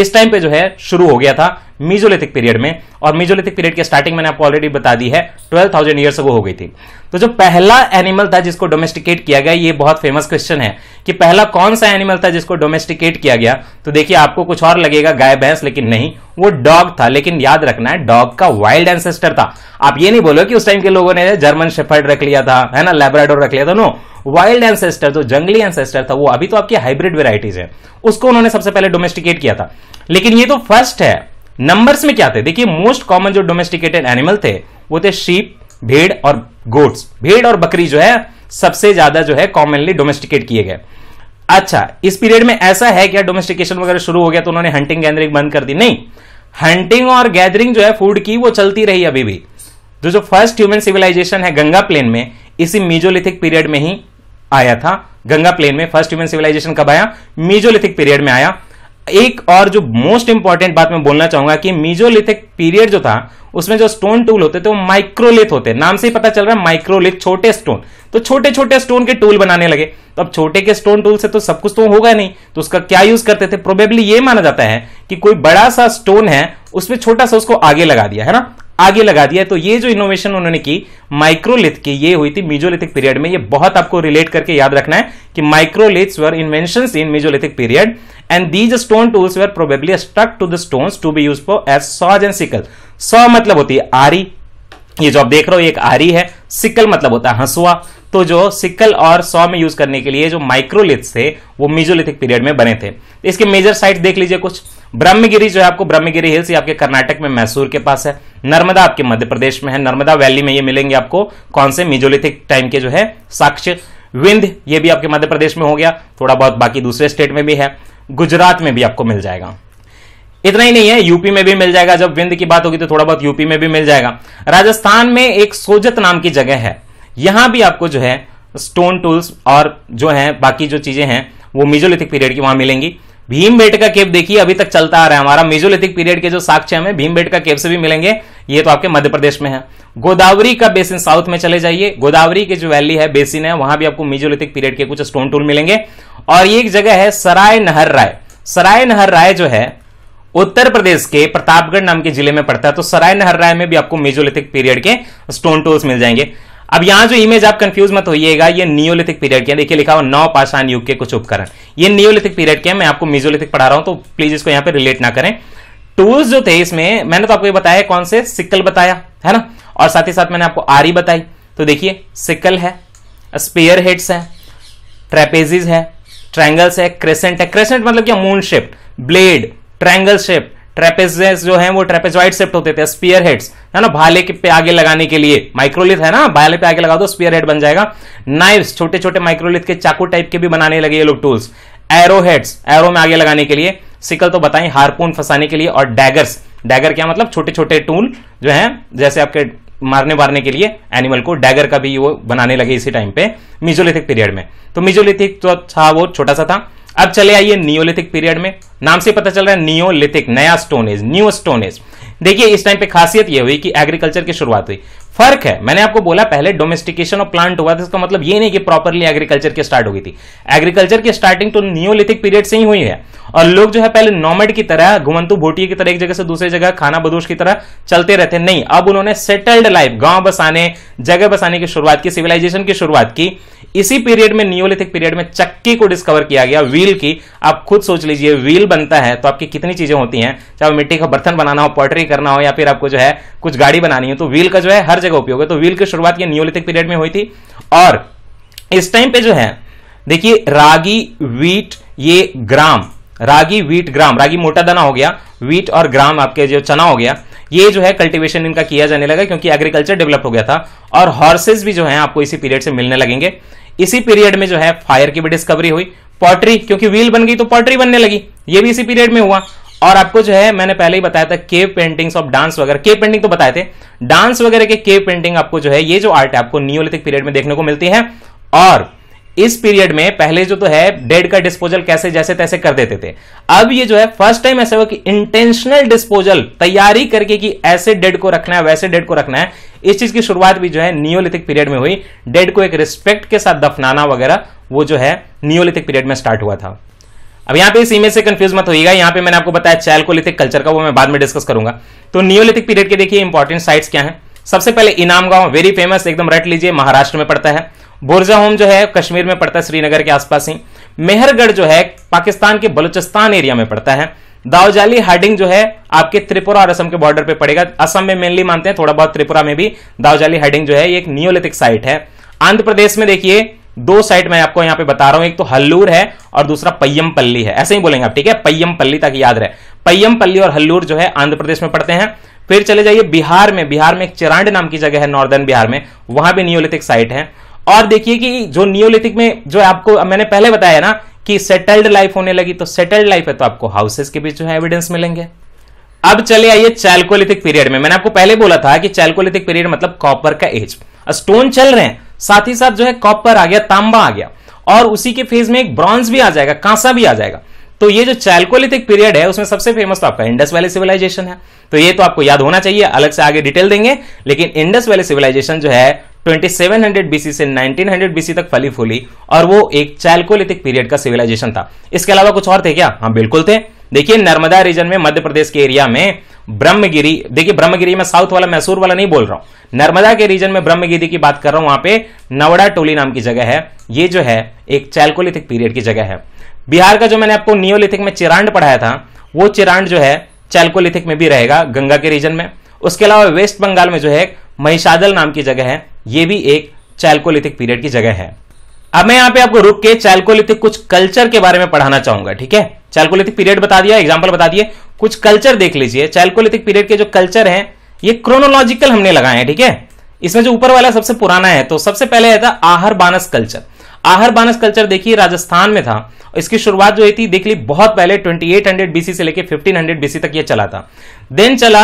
इस टाइम पे जो है शुरू हो गया था मीजोलिथिक पीरियड में और मीजोलिथिक पीरियड की स्टार्टिंग मैंने आपको ऑलरेडी बता दी है 12,000 थाउजेंड ईयर्स हो गई थी तो जो पहला एनिमल था जिसको डोमेस्टिकेट किया गया ये बहुत फेमस क्वेश्चन है कि पहला कौन सा एनिमल था जिसको डोमेस्टिकेट किया गया तो देखिए आपको कुछ और लगेगा गाय भैंस लेकिन नहीं वो डॉग था लेकिन याद रखना है डॉग का वाइल्ड एंसेस्टर था आप ये नहीं बोलो कि उस टाइम के लोगों ने जर्मन शेफर्ड रख लिया था है ना लेबराडोर रख लिया था नो वाइल्ड एंसेस्टर जो जंगली एंसेस्टर था वो अभी तो आपकी हाइब्रिड वेराइटीज है उसको उन्होंने सबसे पहले डोमेस्टिकेट किया था लेकिन ये तो फर्स्ट है नंबर्स में क्या थे देखिए मोस्ट कॉमन जो डोमेस्टिकेटेड एनिमल थे वो थे शीप भेड़ और गोट्स भेड़ और बकरी जो है सबसे ज्यादा जो है कॉमनली डोमेस्टिकेट किए गए अच्छा इस पीरियड में ऐसा है क्या डोमेस्टिकेशन वगैरह शुरू हो गया तो उन्होंने हंटिंग गैदरिंग बंद कर दी नहीं हंटिंग और गैदरिंग जो है फूड की वो चलती रही अभी भी तो जो जो फर्स्ट ह्यूमन सिविलाइजेशन है गंगा प्लेन में इसी मीजोलिथिक पीरियड में ही आया था गंगा प्लेन में फर्स्ट ह्यूमन सिविलाइजेशन कब आया मीजोलिथिक पीरियड में आया एक और जो मोस्ट इंपॉर्टेंट बात मैं बोलना चाहूंगा कि मीजोलिथिक पीरियड जो था उसमें जो स्टोन टूल होते थे वो माइक्रोलिथ होते नाम से ही पता चल रहा है माइक्रोलिथ छोटे स्टोन तो छोटे छोटे स्टोन के टूल बनाने लगे तो अब छोटे के स्टोन टूल से तो सब कुछ तो होगा नहीं तो उसका क्या यूज करते थे प्रोबेबली ये माना जाता है कि कोई बड़ा सा स्टोन है उसमें छोटा सा उसको आगे लगा दिया है ना आगे लगा दिया तो ये जो इनोवेशन उन्होंने की माइक्रोलिथ की ये हुई थी मीजोलिथिक पीरियड में ये बहुत आपको रिलेट करके याद रखना है कि microliths were invention in mesolithic period and these stone tools were probably stuck to the stones to be use for as saws and sickle saw मतलब होती है आरी ये जो आप देख रहे हो एक आरी है सिकल मतलब होता है हंसुआ तो जो सिकल और सॉ में यूज करने के लिए जो माइक्रोलिथ्स थे वो मिजोलिथिक पीरियड में बने थे इसके मेजर साइट देख लीजिए कुछ ब्रह्मगिरी जो है आपको ब्रह्मगिरी हिल्स ये आपके कर्नाटक में मैसूर के पास है नर्मदा आपके मध्य प्रदेश में है नर्मदा वैली में ये मिलेंगे आपको कौन से मिजोलिथिक टाइम के जो है साक्ष्य विंध ये भी आपके मध्य प्रदेश में हो गया थोड़ा बहुत बाकी दूसरे स्टेट में भी है गुजरात में भी आपको मिल जाएगा इतना ही नहीं है यूपी में भी मिल जाएगा जब विंध की बात होगी तो थोड़ा बहुत यूपी में भी मिल जाएगा राजस्थान में एक सोजत नाम की जगह है यहां भी आपको जो है स्टोन टूल्स और जो है बाकी जो चीजें हैं वो मिजोलिथिक पीरियड की वहां मिलेंगी भीम बेट का केव देखिए अभी तक चलता आ रहा है हमारा मिजोलिथिक पीरियड के जो साक्ष्य हमें भीम बेट का केव से भी मिलेंगे ये तो आपके मध्य प्रदेश में है गोदावरी का बेसिन साउथ में चले जाइए गोदावरी की जो वैली है बेसिन है वहां भी आपको मिजोलिथिक पीरियड के कुछ स्टोन टूल मिलेंगे और ये एक जगह है सराय नहर राय सराय नहर राय जो है उत्तर प्रदेश के प्रतापगढ़ नाम के जिले में पड़ता है तो सराय नहर राय में भी आपको मेजोलिथिक पीरियड के स्टोन टूल्स मिल जाएंगे अब यहां जो इमेज आप कंफ्यूज मत होइएगा ये नियोलिथिक पीरियड के देखिए लिखा हुआ नौ पाषाण युग के कुछ उपकरण ये नियोलिथिक पीरियड के मैं आपको मेजोलिथिक पढ़ा रहा हूं तो प्लीज इसको यहां पे रिलेट ना करें टूल्स जो थे इसमें मैंने तो आपको ये बताया कौन से सिक्कल बताया है ना और साथ ही साथ मैंने आपको आरी बताई तो देखिए सिक्कल है स्पेयर हेड्स है ट्रेपेजिज है ट्रैंगल्स है क्रेसेंट है क्रेसेंट मतलब क्या moon shape blade triangle shape trapeze जो है वो ट्रेपेजॉइड शेप्ड होते थे स्पीयर हेड्स है ना भाले के पे आगे लगाने के लिए माइक्रोलिथ है ना भाले पे आगे लगा दो स्पीयर हेड बन जाएगा नाइव्स छोटे छोटे माइक्रोलिथ के चाकू टाइप के भी बनाने लगे ये लोग टूल्स एरो हेड्स एरो में आगे लगाने के लिए सिकल तो बताए हारपून फंसाने के लिए और डैगर्स डैगर क्या मतलब छोटे छोटे टूल जो है जैसे आपके मारने मारने के लिए एनिमल को डैगर का भी वो बनाने लगे इसी टाइम पे मिजोलिथिक पीरियड में तो मिजोलिथिक तो था वो छोटा सा था अब चले आइए नियोलिथिक पीरियड में नाम से पता चल रहा है नियोलिथिक नया stone age new stone age देखिए इस टाइम पे खासियत यह हुई कि एग्रीकल्चर की शुरुआत हुई फर्क है मैंने आपको बोला पहले डोमेस्टिकेशन ऑफ प्लांट हुआ था इसका मतलब ये नहीं कि प्रॉपरली एग्रीकल्चर की स्टार्ट हुई थी एग्रीकल्चर की स्टार्टिंग तो नियोलिथिक पीरियड से ही हुई है और लोग जो है पहले नॉमेड की तरह घुमंतु भोटी की तरह एक जगह से दूसरी जगह खाना बदोश की तरह चलते रहते नहीं अब उन्होंने सेटल्ड लाइफ गांव बसाने जगह बसाने की शुरुआत की सिविलाइजेशन की शुरुआत की इसी पीरियड में नियोलिथिक पीरियड में चक्की को डिस्कवर किया गया व्हील की आप खुद सोच लीजिए व्हील बनता है तो आपकी कितनी चीजें होती हैं चाहे मिट्टी का बर्तन बनाना हो पॉटरी करना हो या फिर आपको जो है कुछ गाड़ी बनानी हो तो व्हील का जो है हर जगह उपयोग है तो व्हील की शुरुआत ये नियोलिथिक पीरियड में हुई थी और इस टाइम पे जो है देखिए रागी वीट ये ग्राम रागी वीट ग्राम रागी मोटा दाना हो गया वीट और ग्राम आपके जो चना हो गया ये जो है कल्टीवेशन इनका किया जाने लगा क्योंकि एग्रीकल्चर डेवलप हो गया था और हॉर्सेस भी जो है आपको इसी पीरियड से मिलने लगेंगे इसी पीरियड में जो है फायर की भी डिस्कवरी हुई पॉटरी क्योंकि व्हील बन गई तो पॉटरी बनने लगी ये भी इसी पीरियड में हुआ और आपको जो है मैंने पहले ही बताया था केव पेंटिंग्स ऑफ डांस वगैरह केव पेंटिंग तो बताए थे डांस वगैरह के केव पेंटिंग आपको जो है ये जो आर्ट है आपको नियोलिथिक पीरियड में देखने को मिलती है और इस पीरियड में पहले जो तो है डेड का डिस्पोजल कैसे जैसे तैसे कर देते थे अब ये जो है फर्स्ट टाइम ऐसा हुआ कि इंटेंशनल डिस्पोजल तैयारी करके कि ऐसे डेड को रखना है वैसे डेड को रखना है इस चीज की शुरुआत भी जो है नियोलिथिक पीरियड में हुई डेड को एक रिस्पेक्ट के साथ दफनाना वगैरह वो जो है नियोलिथिक पीरियड में स्टार्ट हुआ था अब यहां पे इस इमेज से कंफ्यूज मत होइएगा यहां पे मैंने आपको बताया चैलकोलिथिक कल्चर का वो मैं बाद में डिस्कस करूंगा तो नियोलिथिक पीरियड के देखिए इंपॉर्टेंट साइट्स क्या है सबसे पहले इनाम गांव वेरी फेमस एकदम रट लीजिए महाराष्ट्र में पड़ता है बुर्जा होम जो है कश्मीर में पड़ता है श्रीनगर के आसपास ही मेहरगढ़ जो है पाकिस्तान के बलूचिस्तान एरिया में पड़ता है दाऊजाली हार्डिंग जो है आपके त्रिपुरा और असम के बॉर्डर पे पड़ेगा असम में मेनली मानते हैं थोड़ा बहुत त्रिपुरा में भी दाऊजाली हार्डिंग जो है ये एक नियोलिथिक साइट है आंध्र प्रदेश में देखिए दो साइट मैं आपको यहां पे बता रहा हूं एक तो हल्लूर है और दूसरा पल्ली है ऐसे ही बोलेंगे आप ठीक है पल्ली ताकि याद रहे पल्ली और हल्लूर जो है आंध्र प्रदेश में पड़ते हैं फिर चले जाइए बिहार में बिहार में एक चिरांड नाम की जगह है नॉर्दर्न बिहार में वहां भी नियोलिथिक साइट है और देखिए कि जो नियोलिथिक में जो आपको मैंने पहले बताया ना कि सेटल्ड लाइफ होने लगी तो सेटल्ड लाइफ है तो आपको हाउसेस के बीच जो है एविडेंस मिलेंगे अब चले आइए चैल्कोलिथिक पीरियड में मैंने आपको पहले बोला था कि चैल्कोलिथिक पीरियड मतलब कॉपर का एज स्टोन चल रहे हैं साथ ही साथ जो है कॉपर आ गया तांबा आ गया और उसी के फेज में एक ब्रॉन्ज भी आ जाएगा कांसा भी आ जाएगा तो ये जो चैल्कोलिथिक पीरियड है उसमें सबसे फेमस तो आपका इंडस वैली सिविलाइजेशन है तो ये तो आपको याद होना चाहिए अलग से आगे डिटेल देंगे लेकिन इंडस वैली सिविलाइजेशन जो है 2700 बीसी से 1900 बीसी तक फली फूली और वो एक चैल्कोलिथिक पीरियड का सिविलाइजेशन था इसके अलावा कुछ और थे क्या हाँ बिल्कुल थे देखिए नर्मदा रीजन में मध्य प्रदेश के एरिया में ब्रह्मगिरी देखिए ब्रह्मगिरी में साउथ वाला मैसूर वाला नहीं बोल रहा हूं नर्मदा के रीजन में ब्रह्मगिरी की बात कर रहा हूं वहां पे नवड़ा टोली नाम की जगह है ये जो है एक चैल्कोलिथिक पीरियड की जगह है बिहार का जो मैंने आपको नियोलिथिक में चिरांड पढ़ाया था वो चिरांड जो है चैल्कोलिथिक में भी रहेगा गंगा के रीजन में उसके अलावा वेस्ट बंगाल में जो है महिषादल नाम की जगह है ये भी एक चैल्कोलिथिक पीरियड की जगह है अब मैं यहाँ पे आपको रुक के चैल्कोलिथिक कुछ कल्चर के बारे में पढ़ाना चाहूंगा ठीक है चैल्कोलिथिक पीरियड बता दिया एग्जाम्पल बता दिए कुछ कल्चर देख लीजिए चैल्कोलिथिक पीरियड के जो कल्चर है ये क्रोनोलॉजिकल हमने लगाए हैं ठीक है इसमें जो ऊपर वाला सबसे पुराना है तो सबसे पहले था आहर बानस कल्चर आहर बानस कल्चर देखिए राजस्थान में था इसकी शुरुआत जो हुई थी देख ली बहुत पहले 2800 बीसी से लेकर 1500 बीसी तक ये चला था देन चला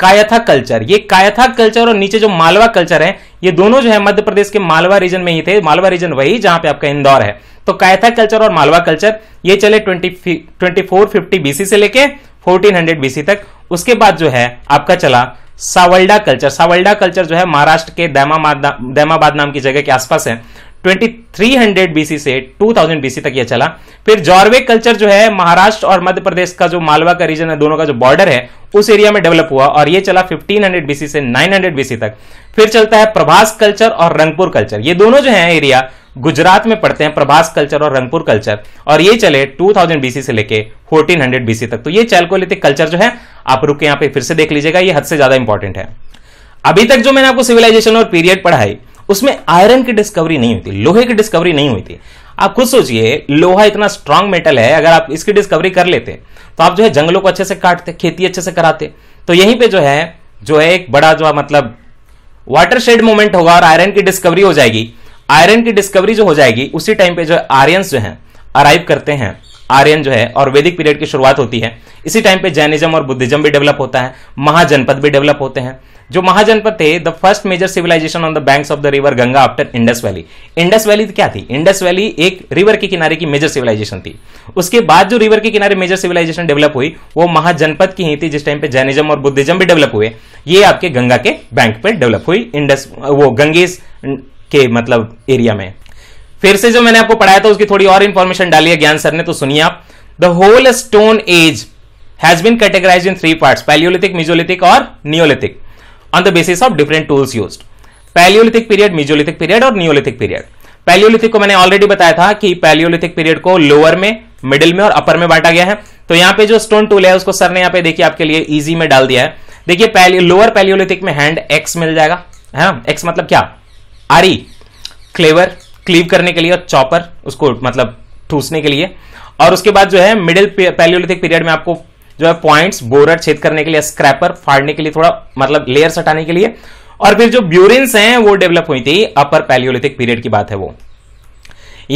कायथा कल्चर ये कायथा कल्चर और नीचे जो मालवा कल्चर है ये दोनों जो है मध्य प्रदेश के मालवा रीजन में ही थे मालवा रीजन वही जहां पे आपका इंदौर है तो कायथा कल्चर और मालवा कल्चर ये चले twenty twenty four fifty BC से लेके फोर्टीन हंड्रेड बीसी तक उसके बाद जो है आपका चला सावल्डा कल्चर सावल्डा कल्चर जो है महाराष्ट्र के दैमाबाद नाम की जगह के आसपास है 2300 बीसी से 2000 बीसी तक यह चला फिर जॉर्वे कल्चर जो है महाराष्ट्र और मध्य प्रदेश का जो मालवा का रीजन है दोनों का जो बॉर्डर है उस एरिया में डेवलप हुआ और यह चला 1500 बीसी से 900 बीसी तक फिर चलता है प्रभास कल्चर और रंगपुर कल्चर ये दोनों जो है एरिया गुजरात में पढ़ते हैं प्रभास कल्चर और रंगपुर कल्चर और ये चले 2000 बीसी से लेके 1400 बीसी तक तो ये चैल्कोलिथिक कल्चर जो है आप रुक के यहां पे फिर से देख लीजिएगा ये हद से ज्यादा इंपॉर्टेंट है अभी तक जो मैंने आपको सिविलाइजेशन और पीरियड पढ़ाई उसमें आयरन की डिस्कवरी नहीं हुई थी लोहे की डिस्कवरी नहीं हुई थी आप खुद सोचिए लोहा इतना स्ट्रांग मेटल है अगर आप इसकी डिस्कवरी कर लेते तो आप जो है जंगलों को अच्छे से काटते खेती अच्छे से कराते तो यहीं पे जो है जो है एक बड़ा जो मतलब वाटर शेड मोमेंट होगा और आयरन की डिस्कवरी हो जाएगी आयरन की डिस्कवरी जो हो जाएगी उसी टाइम पे जो है आर्यन जो है अराइव करते हैं आर्यन जो है और वैदिक पीरियड की शुरुआत होती है इसी टाइम पे जैनिज्म और बुद्धिज्म भी डेवलप होता है महाजनपद भी डेवलप होते हैं जो महाजनपद थे the first major civilization on the banks of the river Ganga after Indus valley Indus valley क्या थी इंडस वैली एक रिवर के किनारे की मेजर सिविलाइजेशन थी उसके बाद जो रिवर के किनारे मेजर सिविलाइजेशन डेवलप हुई वो महाजनपद की ही थी जिस टाइम पे जैनिज्म और बुद्धिज्म भी डेवलप हुए ये आपके गंगा के बैंक पर डेवलप हुई इंडस वो गंगे के मतलब एरिया में फिर से जो मैंने आपको पढ़ाया था उसकी थोड़ी और इन्फॉर्मेशन डाली है ज्ञान सर ने तो सुनिए आप the whole stone age has been categorize in three part palaeolithic mesolithic और neolithic on the basis of different tools use palaeolithic period mesolithic period और नियोलिथिक पीरियड पैलियोलिथिक को मैंने ऑलरेडी बताया था कि पैलियोलिथिक पीरियड को लोअर में middle में और अपर में बांटा गया है तो यहाँ पे जो स्टोन टूल है उसको सर ने यहाँ पे देखिए आपके लिए इजी में डाल दिया है देखिए लोअर पैलियोलिथिक में हैंड एक्स मिल जाएगा है ना एक्स मतलब क्या आरी क्लेवर क्लीव करने के लिए और चॉपर उसको मतलब ठूसने के लिए और उसके बाद जो है मिडिल पैलियोलिथिक पीरियड में आपको जो है पॉइंट्स बोरर छेद करने के लिए स्क्रैपर फाड़ने के लिए थोड़ा मतलब लेयर्स हटाने के लिए और फिर जो ब्यूरिन्स हैं वो डेवलप हुई थी अपर पैलियोलिथिक पीरियड की बात है वो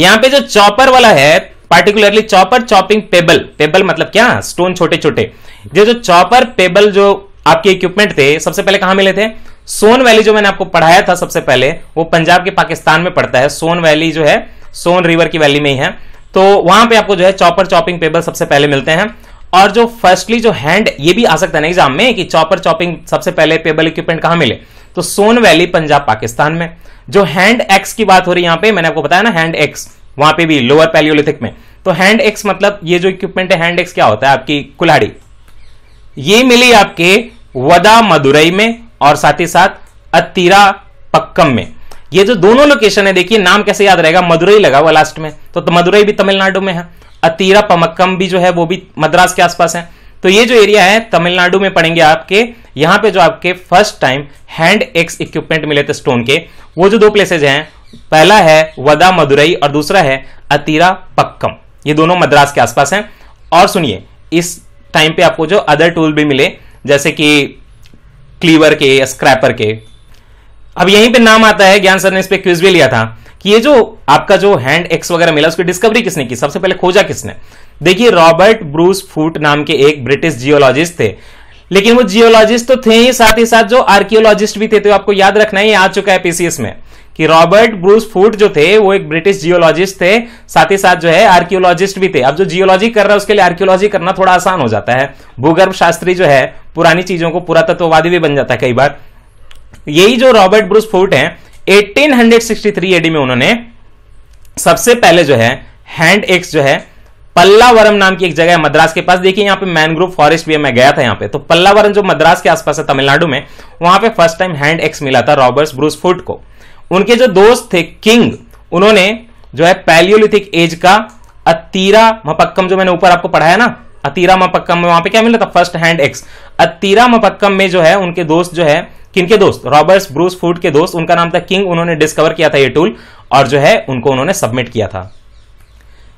यहां पे जो चॉपर वाला है particularly chopper chopping pebble pebble मतलब क्या स्टोन छोटे छोटे जो जो चॉपर पेबल जो आपके इक्विपमेंट थे सबसे पहले कहां मिले थे सोन वैली जो मैंने आपको पढ़ाया था सबसे पहले वो पंजाब के पाकिस्तान में पड़ता है सोन वैली जो है सोन रिवर की वैली में ही है तो वहां पे आपको जो है चॉपर चॉपिंग पेबल सबसे पहले मिलते हैं और जो फर्स्टली जो हैंड ये भी आ सकता है ना एग्जाम में कि चॉपर चॉपिंग सबसे पहले पेबल इक्विपमेंट कहां मिले तो सोन वैली पंजाब पाकिस्तान में जो हैंड एक्स की बात हो रही है यहां पे मैंने आपको बताया ना हैंड एक्स वहां पे भी लोअर पैलियोलिथिक में तो हैंड एक्स मतलब ये जो इक्विपमेंट है हैंड एक्स क्या होता है आपकी कुल्हाड़ी ये मिली आपके वदा मदुरई में और साथ ही साथ अतिरा पक्कम में ये जो दोनों लोकेशन है देखिए नाम कैसे याद रहेगा मदुरई लगा हुआ लास्ट में तो, तो मदुरई भी तमिलनाडु में है अतीरा पमक्कम भी जो है वो भी मद्रास के आसपास है तो ये जो एरिया है तमिलनाडु में पड़ेंगे आपके यहां पे जो आपके first time hand axe equipment मिले थे स्टोन के वो जो दो प्लेसेज हैं पहला है वदा मदुरई और दूसरा है अतीरा पक्कम ये दोनों मद्रास के आसपास हैं और सुनिए इस टाइम पे आपको जो अदर टूल भी मिले जैसे कि क्लीवर के स्क्रैपर के अब यहीं पे नाम आता है ज्ञान सर ने इस पर क्विज भी लिया था कि ये जो आपका जो हैंड एक्स वगैरह मिला उसकी डिस्कवरी किसने की सबसे पहले खोजा किसने देखिए रॉबर्ट ब्रूस फूट नाम के एक ब्रिटिश जियोलॉजिस्ट थे लेकिन वो जियोलॉजिस्ट तो थे ही साथ ही साथ जो आर्कियोलॉजिस्ट भी थे तो आपको याद रखना ही आ चुका है पीसीएस में कि रॉबर्ट ब्रूस फूट जो थे वो एक ब्रिटिश जियोलॉजिस्ट थे साथ ही साथ जो है आर्कियोलॉजिस्ट भी थे अब जो जियोलॉजी कर रहा है उसके लिए आर्कियोलॉजी करना थोड़ा आसान हो जाता है भूगर्भ शास्त्री जो है पुरानी चीजों को पुरातत्ववादी भी बन जाता है कई बार यही जो रॉबर्ट ब्रूस फूट है 1863 एडी में उन्होंने सबसे पहले जो है हैंड एक्स जो है पल्लावरम नाम की एक जगह है मद्रास के पास देखिए यहां पे मैनग्रोव फॉरेस्ट भी है मैं गया था यहां पे तो पल्लावरम जो मद्रास के आसपास है तमिलनाडु में वहां पे फर्स्ट टाइम हैंड एक्स मिला था रॉबर्ट ब्रूस फुट को उनके जो दोस्त थे किंग उन्होंने जो है पैलियोलिथिक एज का अतीरा मपक्कम जो मैंने ऊपर आपको पढ़ाया ना अतीरा मपक्कम में वहां पे क्या मिला था first hand axe Attirampakkam में जो है उनके दोस्त जो है किनके दोस्त रॉबर्ट ब्रूस फूड के दोस्त उनका नाम था किंग उन्होंने डिस्कवर किया था ये टूल और जो है उनको उन्होंने सबमिट किया था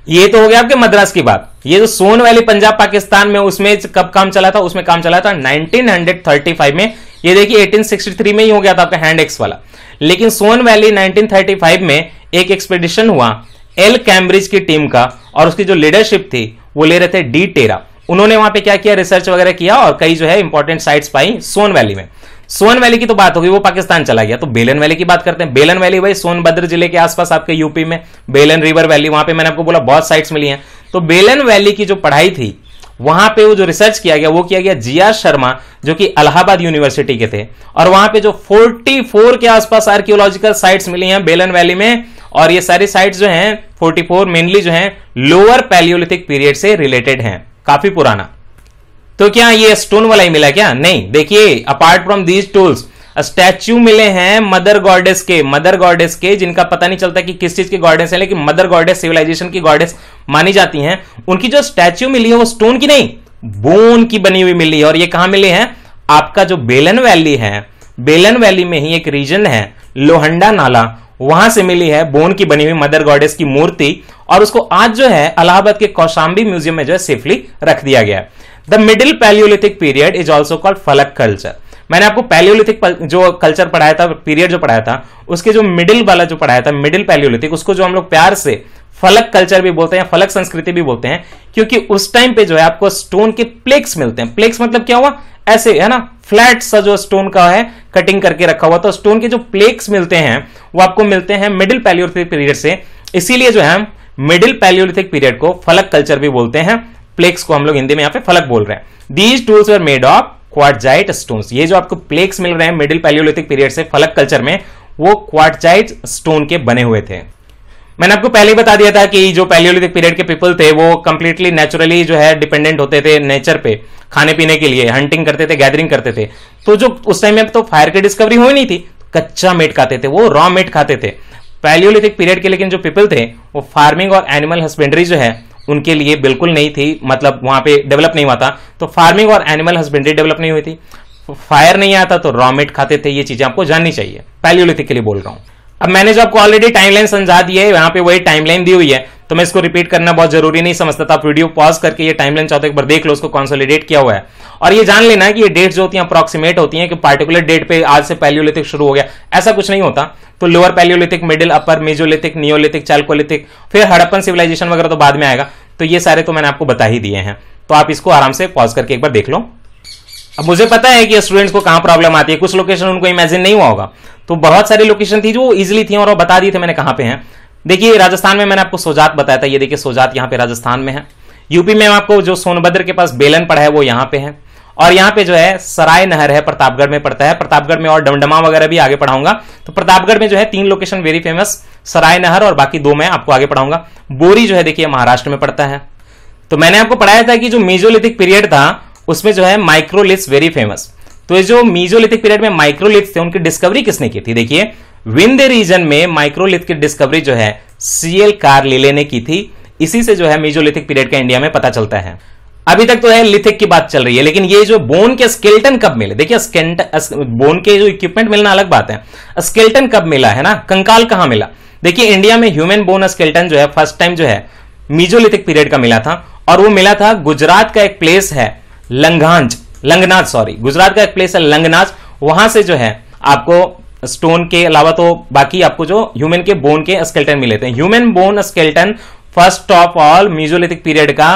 ये तो हो गया आपके मद्रास की बात ये जो सोन वैली पंजाब पाकिस्तान में उसमें कब काम चला था उसमें काम चला था 1935 में ये देखिए 1863 में ही हो गया था आपका हैंड एक्स वाला लेकिन सोन वैली 1935 में एक एक्सपेडिशन हुआ एल कैम्ब्रिज की टीम का और उसकी जो लीडरशिप थी वो ले रहे थे डी टेरा उन्होंने वहां पे क्या किया रिसर्च वगैरह किया और कई जो है इंपॉर्टेंट साइट्स पाई सोन वैली में सोन वैली की तो बात होगी वो पाकिस्तान चला गया तो बेलन वैली की बात करते हैं बेलन वैली भाई सोनभद्र जिले के आसपास आपके यूपी में बेलन रिवर वैली वहां पे मैंने आपको बोला बहुत साइट्स मिली हैं तो बेलन वैली की जो पढ़ाई थी वहां पे वो जो रिसर्च किया गया वो किया गया जिया शर्मा जो कि अलाहाबाद यूनिवर्सिटी के थे और वहां पे जो 44 के आसपास आर्कियोलॉजिकल साइट्स मिली हैं बेलन वैली में और ये सारी साइट्स जो हैं 44 मेनली जो हैं लोअर पैलियोलिथिक पीरियड से रिलेटेड हैं काफी पुराना तो क्या ये स्टोन वाला ही मिला क्या नहीं देखिए apart from these tools statue मिले हैं मदर गॉडेस के मदर गॉडेस के जिनका पता नहीं चलता कि किस चीज के गॉडेस है लेकिन मदर गॉडेस सिविलाइजेशन की गॉडेस मानी जाती हैं उनकी जो स्टैच्यू मिली है वो स्टोन की नहीं बोन की बनी हुई मिली है और ये कहां मिली है आपका जो बेलन वैली है बेलन वैली में ही एक रीजन है लोहंडा नाला वहां से मिली है बोन की बनी हुई मदर गॉडेस की मूर्ति और उसको आज जो है अलाहाबाद के कौशाम्बी म्यूजियम में जो है सेफली रख दिया गया है the middle palaeolithic period is also called फलक कल्चर मैंने आपको पैलियोलिथिक जो कल्चर पढ़ाया था पीरियड जो पढ़ाया था उसके जो मिडिल वाला जो पढ़ाया था मिडिल पैलियोलिथिक उसको जो हम लोग प्यार से फलक कल्चर भी बोलते हैं फलक संस्कृति भी बोलते हैं क्योंकि उस टाइम पे जो है आपको स्टोन के प्लेक्स मिलते हैं प्लेक्स मतलब क्या हुआ ऐसे है ना फ्लैट सा जो स्टोन का है कटिंग करके रखा हुआ तो स्टोन के जो प्लेक्स मिलते हैं वो आपको मिलते हैं मिडिल पैलियोलिथिक पीरियड से इसीलिए जो है मिडिल पैलियोलिथिक पीरियड को फलक कल्चर भी बोलते हैं प्लेक्स को हम लोग हिंदी में यहाँ पे फलक बोल रहे हैं these tools are made of quartzite stone ये जो आपको प्लेक्स मिल रहे हैं मिडिल पैलियोलिथिक पीरियड से फलक कल्चर में वो क्वाटजाइट स्टोन के बने हुए थे मैंने आपको पहले ही बता दिया था कि जो पैलियोलिथिक पीरियड के पीपल थे वो कंप्लीटली नेचुरली जो है डिपेंडेंट होते थे नेचर पे खाने पीने के लिए हंटिंग करते थे गैदरिंग करते थे तो जो उस टाइम में तो फायर की डिस्कवरी हुई नहीं थी कच्चा मीट खाते थे वो रॉ मीट खाते थे पैलियोलिथिक पीरियड के लेकिन जो पीपल थे वो फार्मिंग और एनिमल हस्बेंड्री जो है उनके लिए बिल्कुल नहीं थी मतलब वहाँ पे डेवलप नहीं हुआ था तो फार्मिंग और एनिमल हस्बेंड्री डेवलप नहीं हुई थी फायर नहीं आता तो रॉमेट खाते थे ये चीज़ें आपको जाननी चाहिए पैलियोलिथिक के लिए बोल रहा हूँ अब मैंने जो आपको ऑलरेडी टाइमलाइन समझा दी है यहाँ पे वही टाइमलाइन दी हुई है तो मैं इसको रिपीट करना बहुत जरूरी नहीं समझता था वीडियो पॉज करके ये टाइमलाइन चाहते तो एक बार देख लो उसको कॉन्सोलिडेट किया हुआ है और ये जान लेना कि ये डेट जो होती है अप्रोक्सीमेट होती है कि पार्टिकुलर डेट पे आज से पैलियोलिथिक शुरू हो गया ऐसा कुछ नहीं होता तो lower palaeolithic middle upper mesolithic neolithic chalcolithic फिर हड़प्पन सिविलाइजेशन वगैरह तो बाद में आएगा तो ये सारे तो मैंने आपको बता ही दिए हैं तो आप इसको आराम से पॉज करके एक बार देख लो अब मुझे पता है कि स्टूडेंट्स को कहाँ प्रॉब्लम आती है कुछ लोकेशन उनको इमेजिन नहीं हुआ होगा तो बहुत सारी लोकेशन थी जो इजिली थी और बता दी थे मैंने कहां पे हैं देखिए राजस्थान में मैंने आपको सोजात बताया था ये देखिए सोजात यहाँ पे राजस्थान में है यूपी में आपको जो सोनभद्र के पास बेलन पड़ा है वो यहाँ पे है और यहाँ पे जो है सराय नहर है प्रतापगढ़ में पड़ता है प्रतापगढ़ में और डमडमा वगैरह भी आगे पढ़ाऊंगा तो प्रतापगढ़ में जो है तीन लोकेशन वेरी फेमस सराय नहर और बाकी दो मैं आपको आगे पढ़ाऊंगा बोरी जो है देखिए महाराष्ट्र में पड़ता है तो मैंने आपको पढ़ाया था कि जो मेजोलिथिक पीरियड था उसमें जो है माइक्रोलिथ्स वेरी फेमस तो ये जो मीजोलिथिक पीरियड में माइक्रोलिथ थे उनकी डिस्कवरी किसने की थी देखिए विंध्य रीजन में माइक्रोलिथ की डिस्कवरी जो है सीएल कार्लिले ने की थी इसी से जो है मीजोलिथिक पीरियड का इंडिया में पता चलता है अभी तक तो है लिथिक की बात चल रही है लेकिन ये जो बोन के स्केल्टन कब मिले देखिए बोन के जो इक्विपमेंट मिलना अलग बात है स्केल्टन कब मिला है ना कंकाल कहां मिला देखिए इंडिया में ह्यूमन बोन स्केल्टन जो है फर्स्ट टाइम जो है मीजोलिथिक पीरियड का मिला था और वो मिला था गुजरात का एक प्लेस है लंगांज लंगनाथ सॉरी गुजरात का एक प्लेस है लंगनाज वहां से जो है आपको स्टोन के अलावा तो बाकी आपको जो ह्यूमन के बोन के स्केल्टन मिले थे human bone skeleton first of all mesolithic period का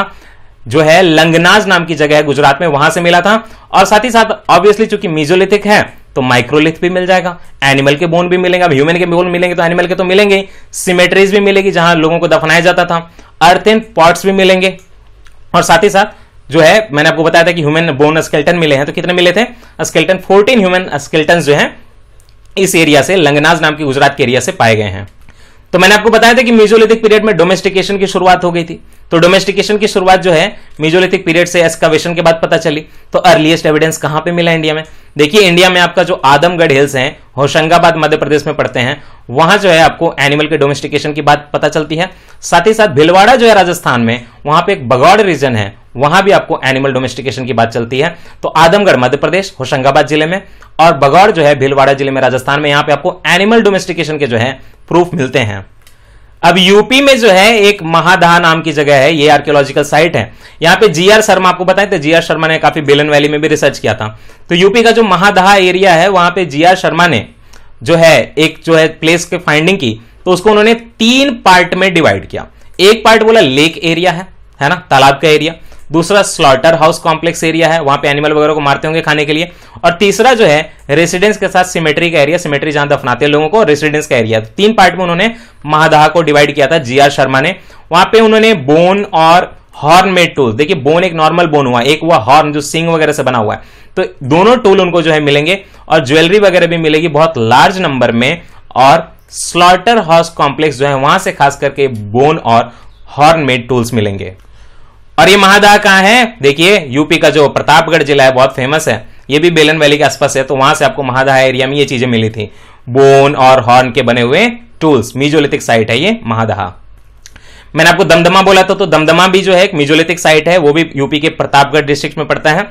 जो है लंगनाज नाम की जगह है गुजरात में वहां से मिला था और साथ ही साथ ऑब्वियसली चूंकि म्यूजोलिथिक है तो माइक्रोलिथ भी मिल जाएगा एनिमल के बोन भी मिलेंगे अब ह्यूमन के बोन मिलेंगे तो एनिमल के तो मिलेंगे सिमेट्रीज भी मिलेगी जहां लोगों को दफनाया जाता था अर्थ पॉट्स भी मिलेंगे और साथ ही साथ जो है मैंने आपको बताया था कि ह्यूमन बोन स्केल्टन मिले हैं तो कितने मिले थे स्केल्टन फोर्टीन ह्यूमन स्केल्टन जो है इस एरिया से लंगनाज नाम के गुजरात के एरिया से पाए गए हैं तो मैंने आपको बताया था कि म्यूजोलिथिक पीरियड में डोमेस्टिकेशन की शुरुआत हो गई थी तो डोमेस्टिकेशन की शुरुआत जो है म्यूजोलिथिक पीरियड से एक्सकवेशन के बाद पता चली तो अर्लीस्ट एविडेंस कहां पे मिला इंडिया में देखिए इंडिया में आपका जो आदमगढ़ हिल्स हैं होशंगाबाद मध्य प्रदेश में पड़ते हैं वहां जो है आपको एनिमल के डोमेस्टिकेशन की बात पता चलती है साथ ही साथ भिलवाड़ा जो है राजस्थान में वहां पे एक बगौड़ रीजन है वहां भी आपको एनिमल डोमेस्टिकेशन की बात चलती है तो आदमगढ़ मध्य प्रदेश होशंगाबाद जिले में और बगौर जो है भीलवाड़ा जिले में राजस्थान में यहां पे आपको एनिमल डोमेस्टिकेशन के जो है प्रूफ मिलते हैं अब यूपी में जो है एक महादहा नाम की जगह है ये आर्कियोलॉजिकल साइट है यहां पे जीआर शर्मा आपको बताए थे तो जीआर शर्मा ने काफी बेलन वैली में भी रिसर्च किया था तो यूपी का जो महादहा एरिया है वहां पे जीआर शर्मा ने जो है एक जो है प्लेस के फाइंडिंग की तो उसको उन्होंने तीन पार्ट में डिवाइड किया एक पार्ट बोला लेक एरिया है है ना तालाब का एरिया दूसरा स्लॉटर हाउस कॉम्प्लेक्स एरिया है वहां पे एनिमल वगैरह को मारते होंगे खाने के लिए और तीसरा जो है रेसिडेंस के साथ सिमेट्री का एरिया सिमेट्री जहां दफनाते हैं लोगों को रेसिडेंस का एरिया तीन पार्ट में उन्होंने महादाह को डिवाइड किया था जी आर शर्मा ने वहां पे उन्होंने बोन और हॉर्न मेड टूल देखिए बोन एक नॉर्मल बोन हुआ एक हुआ हॉर्न जो सिंग वगैरह से बना हुआ है तो दोनों टूल उनको जो है मिलेंगे और ज्वेलरी वगैरह भी मिलेगी बहुत लार्ज नंबर में और स्लॉटर हाउस कॉम्प्लेक्स जो है वहां से खास करके बोन और हॉर्न मेड टूल्स मिलेंगे और ये महादा कहाँ है देखिए यूपी का जो प्रतापगढ़ जिला है बहुत फेमस है ये भी बेलन वैली के आसपास है तो वहां से आपको महादा एरिया में ये चीजें मिली थी बोन और हॉर्न के बने हुए टूल्स मीजोलिथिक साइट है ये महादहा मैंने आपको दमदमा बोला था तो दमदमा भी जो है एक मिजोलिथिक साइट है वो भी यूपी के प्रतापगढ़ डिस्ट्रिक्ट में पड़ता है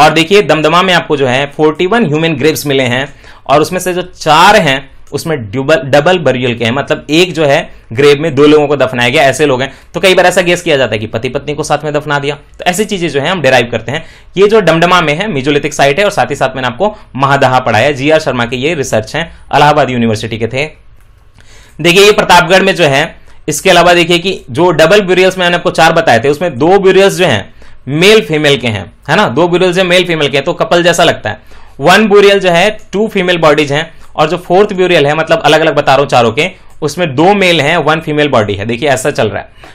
और देखिए दमदमा में आपको जो है 41 ह्यूमन ग्रेव्स मिले हैं और उसमें से जो चार हैं उसमें डबल डबल बरियल के हैं मतलब एक जो है ग्रेव में दो लोगों को दफनाया गया ऐसे लोग हैं तो कई बार ऐसा गेस किया जाता है कि पति पत्नी को साथ में दफना दिया तो ऐसी चीजें जो है हम डिराइव करते हैं ये जो डमडमा में है मिजोलिथिक साइट है और साथ ही साथ मैंने आपको महादहा पढ़ाया जी आर शर्मा के ये रिसर्च है अलाहाबाद यूनिवर्सिटी के थे देखिए ये प्रतापगढ़ में जो है इसके अलावा देखिए कि जो डबल ब्यूरियल्स मैंने आपको चार बताए थे उसमें दो ब्यूरियल्स जो हैं मेल फीमेल के हैं है ना दो ब्यूरियल्स जो मेल फीमेल के हैं तो कपल जैसा लगता है वन ब्यूरियल जो है टू फीमेल बॉडीज हैं और जो फोर्थ ब्यूरियल है मतलब अलग अलग बता रहा हूं चारों के उसमें दो मेल हैं वन फीमेल बॉडी है देखिए ऐसा चल रहा है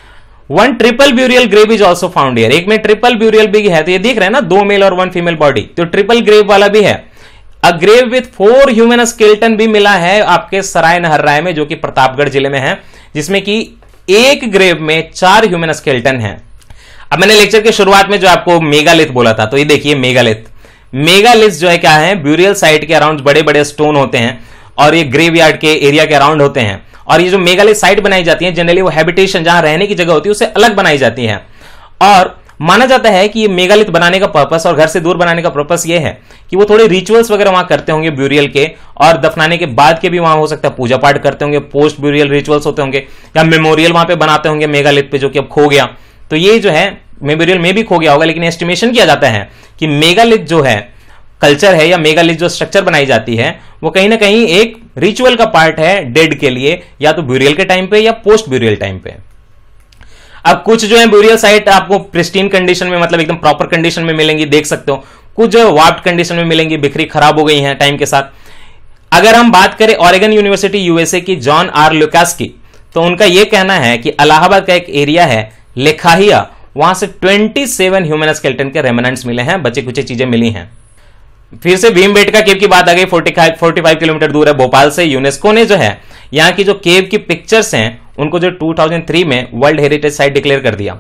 one triple burial grave is also found एक में ट्रिपल ब्यूरियल भी है तो ये देख रहे हैं ना दो मेल और वन फीमेल बॉडी तो ट्रिपल ग्रेव वाला भी है a grave with four human skeleton भी मिला है आपके सराय नहर्राय में जो कि प्रतापगढ़ जिले में है जिसमें कि एक ग्रेव में चार ह्यूमन स्केल्टन है अब मैंने लेक्चर के शुरुआत में जो आपको मेगालिथ बोला था तो ये देखिए मेगालिथ मेगालिस जो है क्या है ब्यूरियल साइट के अराउंड बड़े बड़े स्टोन होते हैं और ये ग्रेवयार्ड के एरिया के अराउंड होते हैं और ये जो मेगालिस साइट बनाई जाती है जनरली वो हैबिटेशन जहां रहने की जगह होती है उसे अलग बनाई जाती है और माना जाता है कि ये मेगालिथ बनाने का पर्पस और घर से दूर बनाने का पर्पस ये है कि वो थोड़े रिचुअल्स वगैरह वहां करते होंगे ब्यूरियल के और दफनाने के बाद के भी वहां हो सकता है पूजा पाठ करते होंगे पोस्ट ब्यूरियल रिचुअल्स होते होंगे या मेमोरियल वहां पे बनाते होंगे मेगालिथ पे जो कि अब खो गया तो ये जो है मेमोरियल में भी खो गया होगा लेकिन एस्टिमेशन किया जाता है कि मेगालिथ जो है कल्चर है या मेगालिथ जो स्ट्रक्चर बनाई जाती है वो कहीं ना कहीं एक रिचुअल का पार्ट है डेड के लिए या तो ब्यूरियल के टाइम पे या पोस्ट ब्यूरियल टाइम पे अब कुछ जो है ब्यूरियल साइट आपको प्रिस्टीन कंडीशन में मतलब एकदम प्रॉपर कंडीशन में मिलेंगी देख सकते हो कुछ जो है वार्प कंडीशन में मिलेंगी बिखरी खराब हो गई है टाइम के साथ अगर हम बात करें ऑरेगन यूनिवर्सिटी यूएसए की जॉन आर लुकास की तो उनका यह कहना है कि अलाहाबाद का एक एरिया है लेखाहिया वहां से 27 ह्यूमन स्केल्टन के रेमनेंट्स मिले हैं बचे कुछ चीजें मिली हैं फिर से भीमबेटका केव की बात आ गई फोर्टी फाइव किलोमीटर दूर है भोपाल से यूनेस्को ने जो है यहाँ की जो केव की पिक्चर्स हैं उनको जो 2003 में वर्ल्ड हेरिटेज साइट डिक्लेयर कर दिया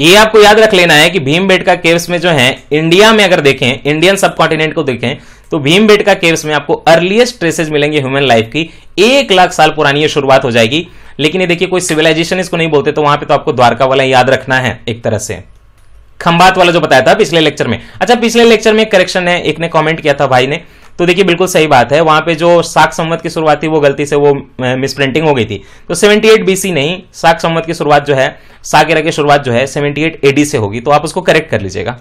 ये आपको याद रख लेना है कि भीम केव्स में जो है इंडिया में अगर देखें इंडियन सब कॉन्टिनेंट को देखें तो बेटका केव्स में आपको अर्लीस्ट ट्रेसेज मिलेंगे ह्यूमन लाइफ की एक लाख साल पुरानी शुरुआत हो जाएगी लेकिन ये देखिए कोई सिविलाइजेशन इसको नहीं बोलते तो वहां पे तो आपको द्वारका वाला याद रखना है एक तरह से खंबात वाला जो बताया था पिछले लेक्चर में अच्छा पिछले लेक्चर में करेक्शन है एक ने कॉमेंट किया था भाई ने तो देखिए बिल्कुल सही बात है वहां पे जो साक संवत की शुरुआत थी वो गलती से वो मिस प्रिंटिंग हो गई थी तो 78 बीसी नहीं साक संवत की शुरुआत जो है सागेरा की शुरुआत जो है 78 एडी से होगी तो आप उसको करेक्ट कर लीजिएगा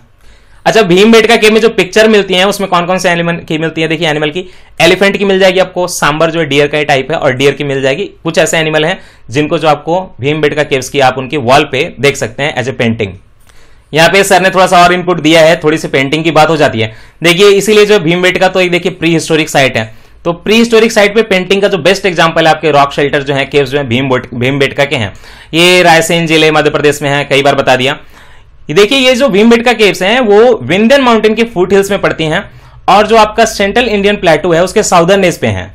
अच्छा भीम बेटका के में जो पिक्चर मिलती है उसमें कौन कौन से एनिमल की मिलती है देखिए एनिमल की एलिफेंट की मिल जाएगी आपको सांबर जो है डियर का ही टाइप है और डियर की मिल जाएगी कुछ ऐसे एनिमल हैं जिनको जो आपको भीम बेटका केव्स की आप उनकी वॉल पे देख सकते हैं एज ए पेंटिंग यहाँ पे सर ने थोड़ा सा और इनपुट दिया है थोड़ी सी पेंटिंग की बात हो जाती है देखिए इसीलिए जो भीम बेटका तो एक देखिए प्री हिस्टोरिक साइट है तो प्री हिस्टोरिक साइट पे पेंटिंग का जो बेस्ट एग्जांपल है आपके रॉक शेल्टर जो है केव्स जो है भीम भीम बेटका के हैं ये रायसेन जिले मध्य प्रदेश में है कई बार बता दिया ये देखिए ये जो भीमबेटका केव्स हैं वो विंध्यन माउंटेन के फूट हिल्स में पड़ती हैं और जो आपका सेंट्रल इंडियन प्लेटो है उसके साउदर्न एज पे हैं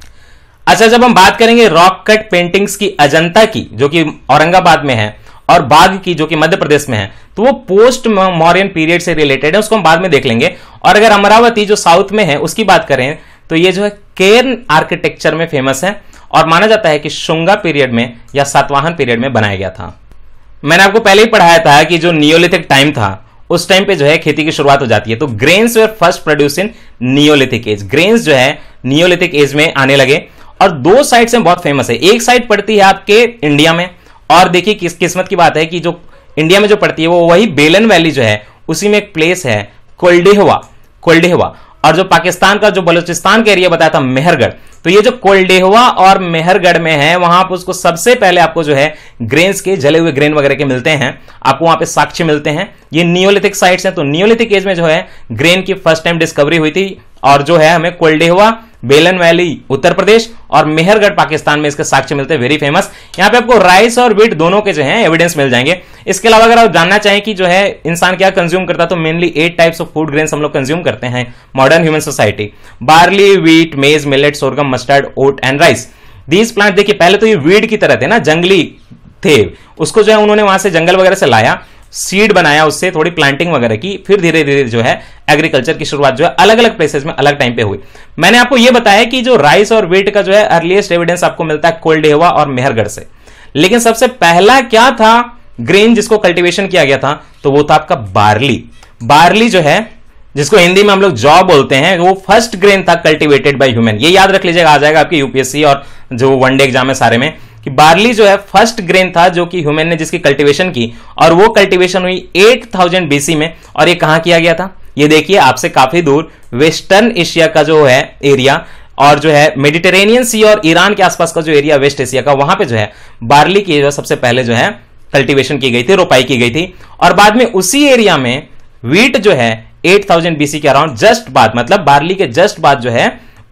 अच्छा जब हम बात करेंगे रॉक कट पेंटिंग्स की अजंता की जो कि औरंगाबाद में है और बाघ की जो कि मध्य प्रदेश में है तो वो पोस्ट मॉरियन पीरियड से रिलेटेड है उसको हम बाद में देख लेंगे और अगर अमरावती जो साउथ में है उसकी बात करें तो ये जो है केर्न आर्किटेक्चर में फेमस है और माना जाता है कि शुंगा पीरियड में या सातवाहन पीरियड में बनाया गया था मैंने आपको पहले ही पढ़ाया था कि जो नियोलिथिक टाइम था उस टाइम पे जो है खेती की शुरुआत हो जाती है तो grains were first produce in neolithic age grains जो है नियोलिथिक एज में आने लगे और दो साइड से बहुत फेमस है एक साइड पड़ती है आपके इंडिया में और देखिए किस किस्मत की बात है कि जो इंडिया में जो पड़ती है वो वही बेलन वैली जो है उसी में एक प्लेस है कोल्डेहवा कोल्डेहवा और जो पाकिस्तान का जो बलूचिस्तान का एरिया बताया था मेहरगढ़ तो ये जो कोल्डेहवा और मेहरगढ़ में है वहां पर उसको सबसे पहले आपको जो है ग्रेन्स के जले हुए ग्रेन वगैरह के मिलते हैं आपको वहां पे साक्ष्य मिलते हैं ये नियोलिथिक साइट्स हैं तो नियोलिथिक एज में जो है ग्रेन की फर्स्ट टाइम डिस्कवरी हुई थी और जो है हमें कोल्डेहवा बेलन वैली उत्तर प्रदेश और मेहरगढ़ पाकिस्तान में इसके साक्ष्य मिलते हैं वेरी फेमस यहाँ पे आपको राइस और वीट दोनों के जो है एविडेंस मिल जाएंगे इसके अलावा अगर आप जानना चाहें कि जो है इंसान क्या कंज्यूम करता है तो mainly eight types of food grain हम लोग कंज्यूम करते हैं modern human society barley wheat maize millet sorghum mustard oat and rice these plant देखिए पहले तो ये वीड की तरह थे ना जंगली थे उसको जो है उन्होंने वहां से जंगल वगैरह से लाया सीड बनाया उससे थोड़ी प्लांटिंग वगैरह की फिर धीरे धीरे जो है एग्रीकल्चर की शुरुआत जो है अलग अलग प्लेसेस में अलग टाइम पे हुई मैंने आपको यह बताया कि जो राइस और वीट का जो है अर्लीस्ट एविडेंस आपको मिलता है कोल्डेवा और मेहरगढ़ से लेकिन सबसे पहला क्या था ग्रेन जिसको कल्टिवेशन किया गया था तो वो था आपका बार्ली बार्ली जो है जिसको हिंदी में हम लोग जॉ बोलते हैं वो फर्स्ट ग्रेन था कल्टिवेटेड बाय ह्यूमन ये याद रख लीजिएगा आ जाएगा आपके यूपीएससी और जो वनडे एग्जाम है सारे में कि बार्ली जो है फर्स्ट ग्रेन था जो कि ह्यूमन ने जिसकी कल्टीवेशन की और वो कल्टीवेशन हुई 8000 थाउजेंड बीसी में और ये कहा किया गया था ये देखिए आपसे काफी दूर वेस्टर्न एशिया का जो है एरिया और जो है मेडिटेरेनियन सी और ईरान के आसपास का जो एरिया वेस्ट एशिया का वहां पे जो है बार्ली की जो सबसे पहले जो है कल्टीवेशन की गई थी रोपाई की गई थी और बाद में उसी एरिया में वीट जो है 8000 बीसी के अराउंड जस्ट बाद मतलब बार्ली के जस्ट बाद जो है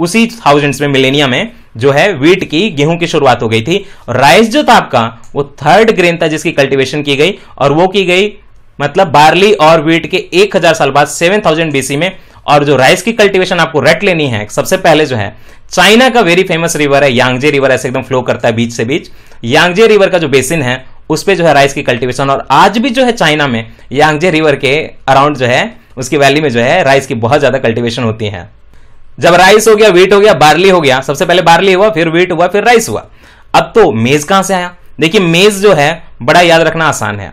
उसी थाउजेंड्स में मिलेनिया में जो है वीट की गेहूं की शुरुआत हो गई थी राइस जो था आपका वो थर्ड ग्रेन था जिसकी कल्टीवेशन की गई और वो की गई मतलब बार्ली और वीट के 1000 साल बाद 7000 बीसी में और जो राइस की कल्टीवेशन आपको रट लेनी है सबसे पहले जो है चाइना का वेरी फेमस रिवर है यांगजे रिवर ऐसे एकदम फ्लो करता है बीच से बीच यांगजे रिवर का जो बेसिन है उस पर जो है राइस की कल्टीवेशन और आज भी जो है चाइना में यांगजे रिवर के अराउंड जो है उसकी वैली में जो है राइस की बहुत ज्यादा कल्टीवेशन होती है जब राइस हो गया वीट हो गया बार्ली हो गया सबसे पहले बार्ली हुआ फिर वीट हुआ फिर राइस हुआ अब तो मेज कहां से आया देखिए मेज जो है बड़ा याद रखना आसान है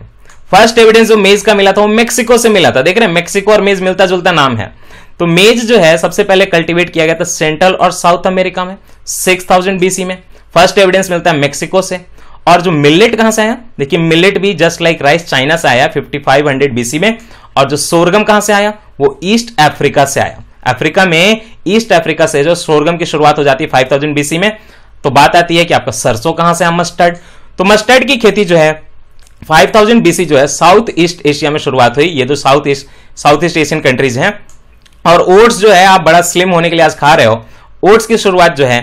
फर्स्ट एविडेंस जो मेज का मिला था वो मेक्सिको से मिला था देख रहे हैं मेक्सिको और मेज मिलता जुलता नाम है तो मेज जो है सबसे पहले कल्टीवेट किया गया था सेंट्रल और साउथ अमेरिका में 6000 बीसी में फर्स्ट एविडेंस मिलता है मेक्सिको से और जो मिलेट कहां से आया देखिए मिलेट भी जस्ट लाइक राइस चाइना से आया 5500 बीसी में और जो सोरगम कहां से आया वो ईस्ट अफ्रीका से आया अफ्रीका में ईस्ट अफ्रीका से जो सोरगम की शुरुआत हो जाती है फाइव थाउजेंड बीसी में तो बात आती है कि आपका सरसों कहां से है मस्टर्ड तो मस्टर्ड की खेती जो है 5000 बीसी जो है साउथ ईस्ट एशिया में शुरुआत हुई ये जो south east south east Asian countries हैं और ओट्स जो है आप बड़ा स्लिम होने के लिए आज खा रहे हो ओट्स की शुरुआत जो है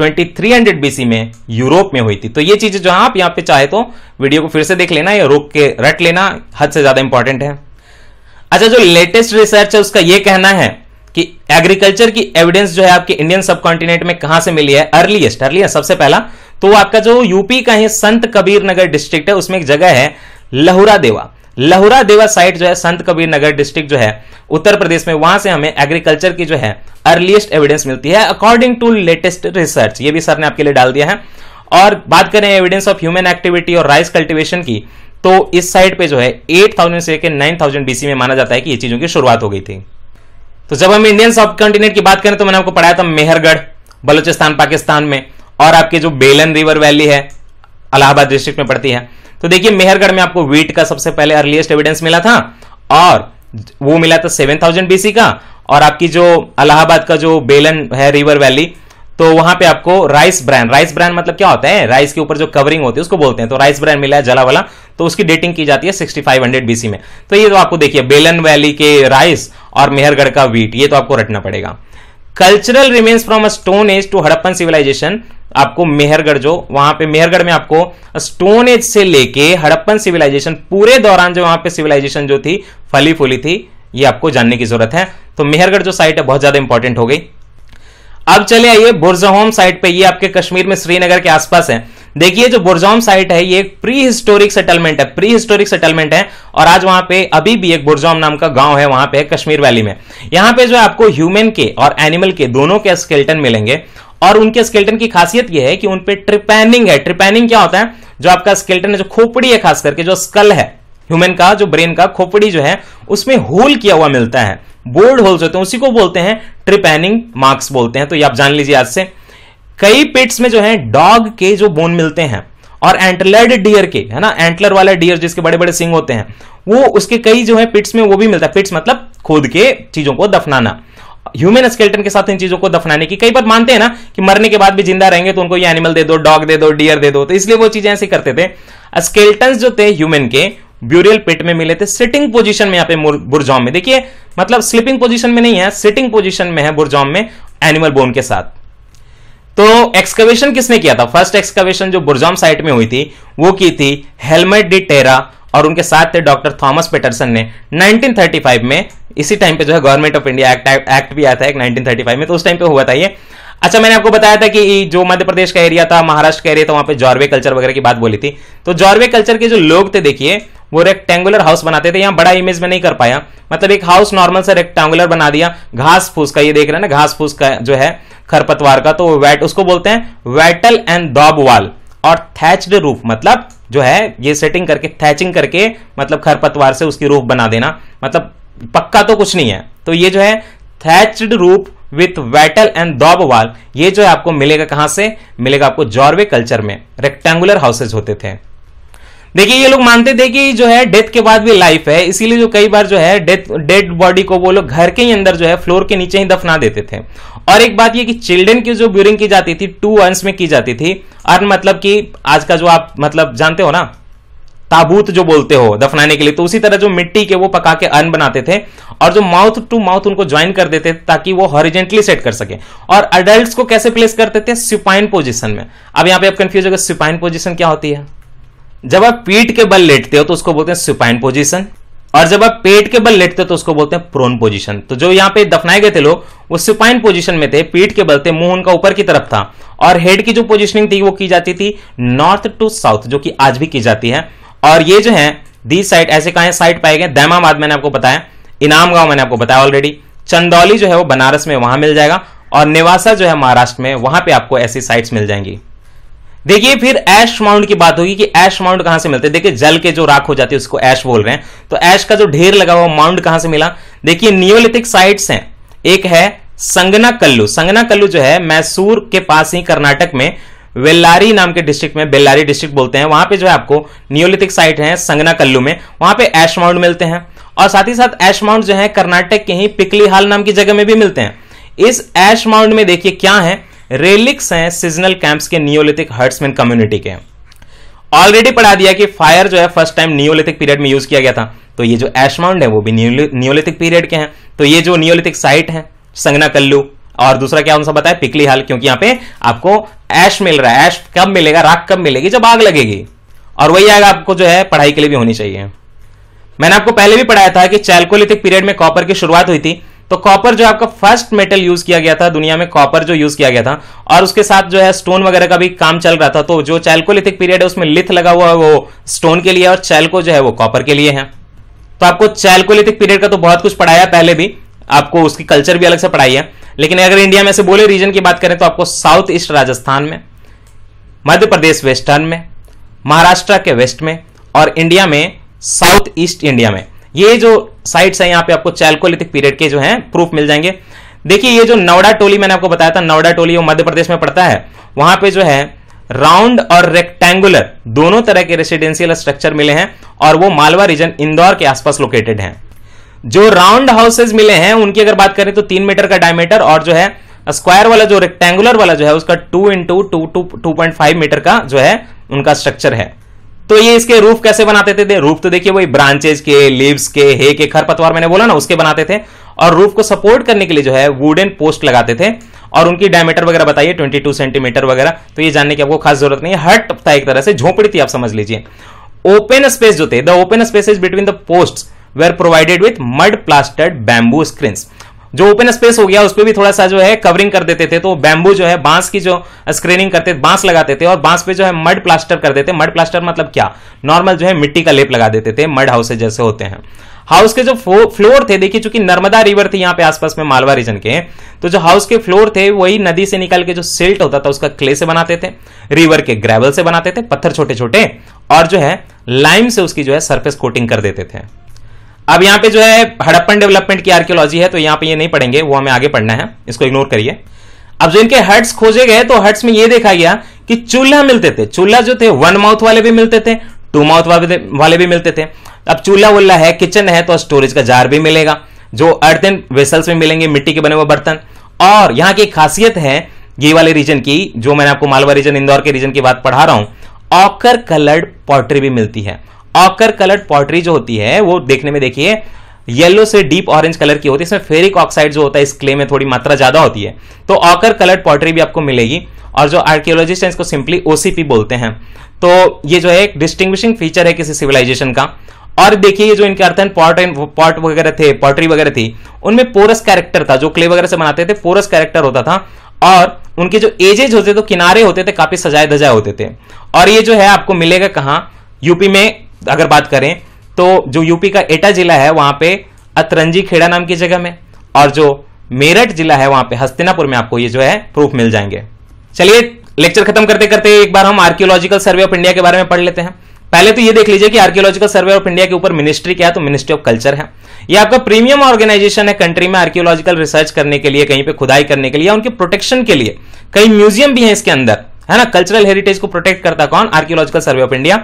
2300 बीसी में यूरोप में हुई थी तो ये चीजें जो आप यहां पे चाहे तो वीडियो को फिर से देख लेना या रोक के रट लेना हद से ज्यादा इंपॉर्टेंट है अच्छा जो लेटेस्ट रिसर्च है उसका ये कहना है कि एग्रीकल्चर की एविडेंस जो है आपके इंडियन सब कॉन्टिनेंट में कहां से मिली है अर्लीस्ट अर्लीस्ट सबसे पहला तो आपका जो यूपी का ही संत कबीर नगर डिस्ट्रिक्ट है उसमें एक जगह है लहुरा देवा लहुरा देवा साइट जो है संत कबीर नगर डिस्ट्रिक्ट जो है उत्तर प्रदेश में वहां से हमें एग्रीकल्चर की जो है अर्लीस्ट एविडेंस मिलती है अकॉर्डिंग टू लेटेस्ट रिसर्च ये भी सर ने आपके लिए डाल दिया है और बात करें एविडेंस ऑफ ह्यूमन एक्टिविटी और राइस कल्टिवेशन की तो इस साइड पे जो है 8000 से लेकर 9000 बीसी में माना जाता है कि ये चीजों की शुरुआत हो गई थी तो जब हम इंडियन सब कॉन्टिनेंट की बात करें तो मैंने आपको पढ़ाया था मेहरगढ़ बलूचिस्तान पाकिस्तान में और आपके जो बेलन रिवर वैली है अलाहाबाद डिस्ट्रिक्ट में पड़ती है तो देखिए मेहरगढ़ में आपको वीट का सबसे पहले अर्लीस्ट एविडेंस मिला था और वो मिला था सेवन थाउजेंड बीसी का और आपकी जो अलाहाबाद का जो बेलन है रिवर वैली तो वहां पे आपको राइस ब्रांड राइस ब्रांड मतलब क्या होता है राइस के ऊपर जो कवरिंग होती है उसको बोलते हैं तो राइस ब्रांड मिला है जला वाला तो उसकी डेटिंग की जाती है 6500 बीसी में तो ये तो आपको देखिए बेलन वैली के राइस और मेहरगढ़ का वीट ये तो आपको रटना पड़ेगा cultural remains from a stone age to Harappan civilization आपको मेहरगढ़ जो वहां पे मेहरगढ़ में आपको स्टोन एज से लेके हड़प्पन सिविलाइजेशन पूरे दौरान जो वहां पे सिविलाइजेशन जो थी फली फूली थी ये आपको जानने की जरूरत है तो मेहरगढ़ जो साइट है बहुत ज्यादा इंपॉर्टेंट हो गई अब चले आइए बुरजहोम साइट पे ये आपके कश्मीर में श्रीनगर के आसपास है देखिए जो बुरजोम साइट है ये एक प्री हिस्टोरिक सेटलमेंट है प्री हिस्टोरिक सेटलमेंट है और आज वहां पे अभी भी एक बुरजोम नाम का गांव है वहां पे कश्मीर वैली में यहां पे जो है आपको ह्यूमन के और एनिमल के दोनों के स्केल्टन मिलेंगे और उनके स्केल्टन की खासियत यह है कि उनपे ट्रिपैनिंग है ट्रिपैनिंग क्या होता है जो आपका स्केल्टन है जो खोपड़ी है खास करके जो स्कल है ह्यूमन का जो ब्रेन का खोपड़ी जो है उसमें होल किया हुआ मिलता है बोर्ड होल्स होते हैं उसी को बोलते हैं ट्रिपेनिंग मार्क्स बोलते हैं तो ये आप जान लीजिए आज से कई पेट्स में जो है डॉग के जो बोन मिलते हैं और एंटलर्ड डियर के है ना एंटलर वाले डियर जिसके बड़े बड़े सिंग होते हैं वो उसके कई जो है पिट्स में वो भी मिलता है पिट्स मतलब खोद के चीजों को दफनाना ह्यूमन स्केल्टन के साथ इन चीजों को दफनाने की कई बार मानते हैं ना कि मरने के बाद भी जिंदा रहेंगे तो उनको ये एनिमल दे दो डॉग दे दो डियर दे दो तो इसलिए वो चीजें ऐसे करते थे स्केल्टन जो थे ह्यूमन के ब्यूरियल पिट में मिले थे सिटिंग पोजीशन में यहां पे बुरजॉम में देखिए मतलब स्लिपिंग पोजीशन में नहीं है सिटिंग पोजीशन में है बुरजॉम में एनिमल बोन के साथ तो एक्सकवेशन किसने किया था फर्स्ट एक्सकवेशन जो बुरजॉम साइट में हुई थी वो की थी हेलमेट डी टेरा और उनके साथ थे डॉक्टर थॉमस पेटरसन ने 1935 में इसी टाइम पे जो है government of India act act भी आया था एक 1935 में तो उस टाइम पे हुआ था ये अच्छा मैंने आपको बताया था कि जो मध्य प्रदेश का एरिया था महाराष्ट्र का एरिया था वहां पे जॉर्वे कल्चर वगैरह की बात बोली थी तो जॉर्वे कल्चर के जो लोग थे देखिए वो रेक्टेंगुलर हाउस बनाते थे यहाँ बड़ा इमेज में नहीं कर पाया मतलब एक हाउस नॉर्मल से रेक्टेंगुलर बना दिया घास फूस का ये देख रहे हैं ना घास फूस का जो है खरपतवार का तो वैट उसको बोलते हैं वैटल एंड दॉब वाल और थैच्ड रूफ मतलब जो है ये सेटिंग करके थैचिंग करके मतलब खरपतवार से उसकी रूफ बना देना मतलब पक्का तो कुछ नहीं है तो ये जो है thatched roof with wattle and wall ये जो है आपको मिलेगा कहां से मिलेगा आपको जॉर्वे कल्चर में रेक्टेंगुलर हाउसेज होते थे देखिए ये लोग मानते थे कि जो है डेथ के बाद भी लाइफ है इसीलिए जो कई बार जो है डेथ डेड बॉडी को वो लोग घर के ही अंदर जो है फ्लोर के नीचे ही दफना देते थे और एक बात ये कि चिल्ड्रन की जो ब्यूरिंग की जाती थी टू अंश में की जाती थी अर्न मतलब कि आज का जो आप मतलब जानते हो ना ताबूत जो बोलते हो दफनाने के लिए तो उसी तरह जो मिट्टी के वो पका के अन्न बनाते थे और जो माउथ टू माउथ उनको ज्वाइन कर देते थे ताकि वो हॉरिजेंटली सेट कर सके और अडल्ट को कैसे प्लेस करते थे सुपाइन पोजिशन में अब यहां पर आप कंफ्यूज होगा सुपाइन पोजिशन क्या होती है जब आप पीठ के बल लेटते हो तो उसको बोलते हैं सुपाइन पोजिशन और जब आप पेट के बल लेटते हो तो उसको बोलते हैं प्रोन पोजीशन तो जो यहाँ पे दफनाए गए थे लोग वो सुपाइन पोजीशन में थे पीठ के बल थे मुंह उनका ऊपर की तरफ था और हेड की जो पोजीशनिंग थी वो की जाती थी नॉर्थ टू साउथ जो कि आज भी की जाती है और ये जो है दीज साइट ऐसे कहा साइट पाए गए दैमाबाद मैंने आपको बताया इनाम गांव मैंने आपको बताया ऑलरेडी चंदौली जो है वो बनारस में वहां मिल जाएगा और निवासा जो है महाराष्ट्र में वहां पे आपको ऐसी साइट्स मिल जाएंगी देखिए फिर एश माउंट की बात होगी कि एश माउंट कहां से मिलते हैं देखिए जल के जो राख हो जाती है उसको ऐश बोल रहे हैं तो ऐश का जो ढेर लगा हुआ माउंट कहां से मिला देखिए नियोलिथिक साइट्स हैं एक है संगना कल्लू संगना कल्लू जो है मैसूर के पास ही कर्नाटक में वेल्लारी नाम के डिस्ट्रिक्ट में बेल्लारी डिस्ट्रिक्ट बोलते हैं वहां पे जो है आपको नियोलिथिक साइट है संगना कल्लू में वहां पे एश माउंट मिलते हैं और साथ ही साथ एश माउंट जो है कर्नाटक के ही पिकली हाल नाम की जगह में भी मिलते हैं इस एश माउंट में देखिए क्या है रेलिक्स हैं सीजनल कैंप्स के नियोलिथिक हर्ट्समैन कम्युनिटी के ऑलरेडी पढ़ा दिया कि फायर जो है फर्स्ट टाइम नियोलिथिक पीरियड में यूज किया गया था तो ये जो एश माउंट है वो भी नियोलिथिक पीरियड के हैं तो ये जो नियोलिथिक साइट है संगना कल्लू और दूसरा क्या उनसे बताया पिकली हल क्योंकि यहां पे आपको ऐश मिल रहा है ऐश कब मिलेगा राख कब मिलेगी जब आग लगेगी और वही आग आपको जो है पढ़ाई के लिए भी होनी चाहिए मैंने आपको पहले भी पढ़ाया था कि चैल्कोलिथिक पीरियड में कॉपर की शुरुआत हुई थी तो कॉपर जो आपका फर्स्ट मेटल यूज किया गया था दुनिया में कॉपर जो यूज किया गया था और उसके साथ जो है स्टोन वगैरह का भी काम चल रहा था तो जो चैल्कोलिथिक पीरियड है उसमें लिथ लगा हुआ है वो स्टोन के लिए और चैल्को जो है वो कॉपर के लिए है तो आपको चैल्कोलिथिक पीरियड का तो बहुत कुछ पढ़ाया पहले भी आपको उसकी कल्चर भी अलग से पढ़ाई है लेकिन अगर इंडिया में से बोले रीजन की बात करें तो आपको साउथ ईस्ट राजस्थान में मध्य प्रदेश वेस्टर्न में महाराष्ट्र के वेस्ट में और इंडिया में साउथ ईस्ट इंडिया में ये जो साइट्स हैं यहाँ पे आपको चैल्कोलिथिक पीरियड के जो हैं प्रूफ मिल जाएंगे देखिए ये जो नवडा टोली मैंने आपको बताया था नवडा टोली वो मध्य प्रदेश में पड़ता है वहां पे जो है राउंड और रेक्टेंगुलर दोनों तरह के रेसिडेंशियल स्ट्रक्चर मिले हैं और वो मालवा रीजन इंदौर के आसपास लोकेटेड हैं जो राउंड हाउसेज मिले हैं उनकी अगर बात करें तो तीन मीटर का डायमीटर और जो है स्क्वायर वाला जो रेक्टेंगुलर वाला जो है उसका two into two two two point five metre का जो है उनका स्ट्रक्चर है तो ये इसके रूफ कैसे बनाते थे रूफ तो देखिए वही ब्रांचेज के लीव्स के हे के खरपतवार मैंने बोला ना उसके बनाते थे और रूफ को सपोर्ट करने के लिए जो है वुडन पोस्ट लगाते थे और उनकी डायमीटर वगैरह बताइए 22 सेंटीमीटर वगैरह तो ये जानने की आपको खास जरूरत नहीं है हट था एक तरह से झोपड़ी थी आप समझ लीजिए ओपन स्पेस जो थे the open is between the post were provided with mud plastered bamboo screen जो ओपन स्पेस हो गया उस पर भी थोड़ा सा जो है कवरिंग कर देते थे तो बैम्बू जो है बांस की जो स्क्रीनिंग करते बांस लगाते थे और बांस पे जो है मड प्लास्टर कर देते मड प्लास्टर मतलब क्या नॉर्मल जो है मिट्टी का लेप लगा देते थे मड हाउसेज जैसे होते हैं हाउस के जो फ्लोर थे देखिए चूंकि नर्मदा रिवर थे यहाँ पे आसपास में मालवा रीजन के तो जो हाउस के फ्लोर थे वही नदी से निकल के जो सिल्ट होता था उसका क्ले से बनाते थे रिवर के ग्रेवल से बनाते थे पत्थर छोटे छोटे और जो है लाइम से उसकी जो है सरफेस कोटिंग कर देते थे अब यहाँ पे जो है हड़प्पन डेवलपमेंट की आर्कियोलॉजी है तो यहाँ पे ये नहीं पढ़ेंगे वो हमें आगे पढ़ना है इसको इग्नोर करिए अब जो इनके हट्स खोजे गए तो हट्स में ये देखा गया कि चूल्हा मिलते थे चूल्हा जो थे वन माउथ वाले भी मिलते थे टू माउथ वाले भी मिलते थे अब चूल्हा वुल्ला है किचन है तो स्टोरेज का जार भी मिलेगा जो अर्थन वेसल्स में मिलेंगे मिट्टी के बने हुए बर्तन और यहाँ की खासियत है ये वाले रीजन की जो मैंने आपको मालवा रीजन इंदौर के रीजन की बात पढ़ा रहा हूं ऑकर कलर्ड पॉटरी भी मिलती है ऑकर कलर्ड पॉटरी जो होती है वो देखने में देखिए येलो से डीप ऑरेंज कलर की होती है इसमें फेरिक ऑक्साइड जो होता है इस क्ले में थोड़ी मात्रा ज्यादा होती है तो ऑकर कलर्ड पॉटरी भी आपको मिलेगी और जो आर्कियोलॉजिस्ट है इसको सिंपली ओसीपी बोलते हैं तो ये जो है एक डिस्टिंग्विशिंग फीचर है किसी सिविलाइजेशन का और देखिए ये जो इनके अर्थ पॉट एंड पॉट वगैरह थे पॉटरी वगैरह थी उनमें पोरस कैरेक्टर था जो क्ले वगैरह से बनाते थे पोरस कैरेक्टर होता था और उनके जो एजेज होते थे तो किनारे होते थे काफी सजाए धजाए होते थे और ये जो है आपको मिलेगा कहा यूपी में अगर बात करें तो जो यूपी का एटा जिला है वहां पे अतरंजी खेड़ा नाम की जगह में और जो मेरठ जिला है वहां पे हस्तिनापुर में आपको ये जो है प्रूफ मिल जाएंगे चलिए लेक्चर खत्म करते करते एक बार हम आर्कियोलॉजिकल सर्वे ऑफ इंडिया के बारे में पढ़ लेते हैं पहले तो ये देख लीजिए कि आर्कियोलॉजिकल सर्वे ऑफ इंडिया के ऊपर मिनिस्ट्री क्या है तो मिनिस्ट्री ऑफ कल्चर है ये आपका प्रीमियम ऑर्गेनाइजेशन है कंट्री में आर्कियोलॉजिकल रिसर्च करने के लिए कहीं पे खुदाई करने के लिए उनके प्रोटेक्शन के लिए कई म्यूजियम भी है इसके अंदर है ना कल्चरल हेरिटेज को प्रोटेक्ट करता कौन आर्कियोलॉजिकल सर्वे ऑफ इंडिया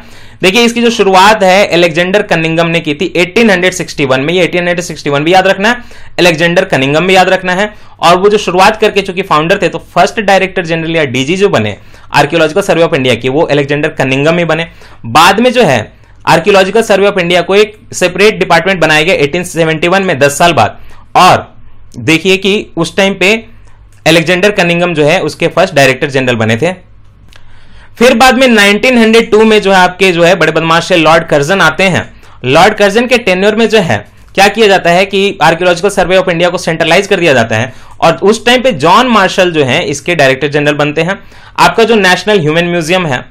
देखिए इसकी जो शुरुआत है एलेक्जेंडर कनिंगम ने की थी 1861 में ये 1861 भी याद रखना है एलेक्जेंडर कनिंगम भी याद रखना है और वो जो शुरुआत करके चूंकि फाउंडर थे तो फर्स्ट डायरेक्टर जनरल या डीजी जो बने आर्कियोलॉजिकल सर्वे ऑफ इंडिया की वो एलेक्जेंडर कनिंगम ही बने बाद में जो है आर्कियोलॉजिकल सर्वे ऑफ इंडिया को एक सेपरेट डिपार्टमेंट बनाया गया एटीन में दस साल बाद और देखिए कि उस टाइम पे एलेक्जेंडर कनिंगम जो है उसके फर्स्ट डायरेक्टर जनरल बने थे फिर बाद में 1902 में जो है आपके जो है बड़े बदमाश लॉर्ड कर्जन आते हैं लॉर्ड कर्जन के टेन्योर में जो है क्या किया जाता है कि आर्कियोलॉजिकल सर्वे ऑफ इंडिया को सेंट्रलाइज कर दिया जाता है और उस टाइम पे जॉन मार्शल जो है इसके डायरेक्टर जनरल बनते हैं आपका जो नेशनल ह्यूमन म्यूजियम है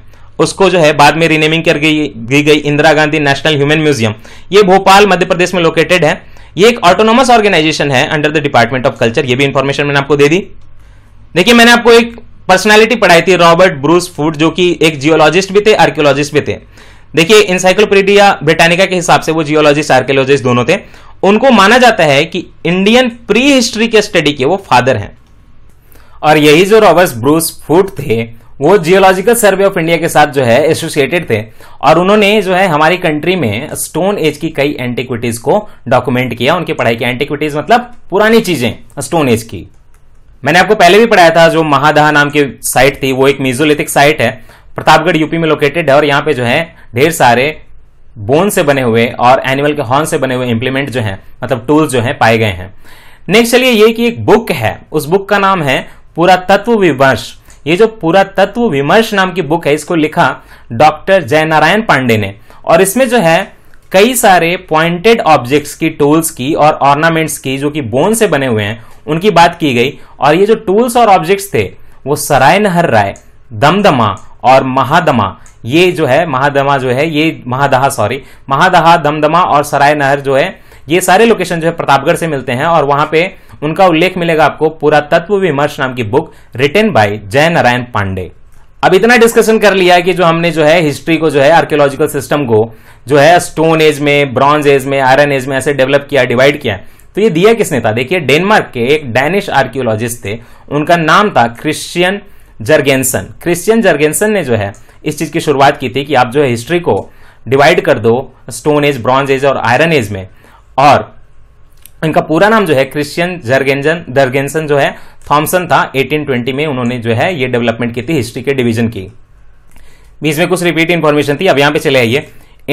उसको जो है बाद में रिनेमिंग कर गई दी गई Indira Gandhi national human museum ये भोपाल मध्य प्रदेश में लोकेटेड है ये एक ऑटोनोमस ऑर्गेनाइजेशन है under the department of culture ये भी इंफॉर्मेशन मैंने आपको दे दी देखिए मैंने आपको एक पर्सनालिटी पढ़ाई थी रॉबर्ट ब्रूस फूड जो कि एक जियोलॉजिस्ट भी थे आर्कियोलॉजिस्ट भी थे देखिए इंसाइक्लोपीडिया ब्रिटानिका के हिसाब से वो जियोलॉजिस्ट आर्कियोलॉजिस्ट दोनों थे उनको माना जाता है कि इंडियन प्री हिस्ट्री के स्टडी के वो फादर हैं और यही जो रॉबर्ट ब्रूस फूड थे वो जियोलॉजिकल सर्वे ऑफ इंडिया के साथ जो है एसोसिएटेड थे और उन्होंने जो है हमारी कंट्री में स्टोन एज की कई एंटीक्विटीज को डॉक्यूमेंट किया उनकी पढ़ाई की एंटीक्विटीज मतलब पुरानी चीजें स्टोन एज की मैंने आपको पहले भी पढ़ाया था जो महादहा नाम की साइट थी वो एक मीजोलिथिक साइट है प्रतापगढ़ यूपी में लोकेटेड है और यहाँ पे जो है ढेर सारे बोन से बने हुए और एनिमल के हॉर्न से बने हुए इंप्लीमेंट जो है मतलब टूल्स जो है पाए गए हैं नेक्स्ट चलिए ये कि एक बुक है उस बुक का नाम है पूरा तत्व विमर्श ये जो पूरा तत्व विमर्श नाम की बुक है इसको लिखा डॉक्टर जयनारायण पांडे ने और इसमें जो है कई सारे पॉइंटेड ऑब्जेक्ट्स की टूल्स की और ऑर्नामेंट्स की जो कि बोन से बने हुए हैं उनकी बात की गई और ये जो टूल्स और ऑब्जेक्ट्स थे वो सराय नहर राय दमदमा और महादमा ये जो है महादमा जो है ये महादहा सॉरी महादहा दमदमा और सराय नहर जो है ये सारे लोकेशन जो है प्रतापगढ़ से मिलते हैं और वहां पे उनका उल्लेख मिलेगा आपको पूरा तत्व विमर्श नाम की बुक रिटेन बाय जय नारायण पांडे अब इतना डिस्कशन कर लिया है कि जो हमने जो है हिस्ट्री को जो है आर्कियोलॉजिकल सिस्टम को जो है स्टोन एज में ब्रॉन्ज एज में आयरन एज में ऐसे डेवलप किया डिवाइड किया तो ये दिया किसने था देखिए डेनमार्क के एक डैनिश आर्कियोलॉजिस्ट थे उनका नाम था क्रिश्चियन जर्गेंसन क्रिश्चियन जर्गेंसन ने जो है इस चीज की शुरुआत की थी कि आप जो है हिस्ट्री को डिवाइड कर दो स्टोन एज ब्रॉन्ज एज और आयरन एज में और इनका पूरा नाम जो है क्रिश्चियन जर्गेंजन जर्गेंसन जो है थॉमसन था 1820 में उन्होंने जो है ये डेवलपमेंट की थी हिस्ट्री के डिवीजन की बीच में कुछ रिपीट इन्फॉर्मेशन थी अब यहां पे चले आइए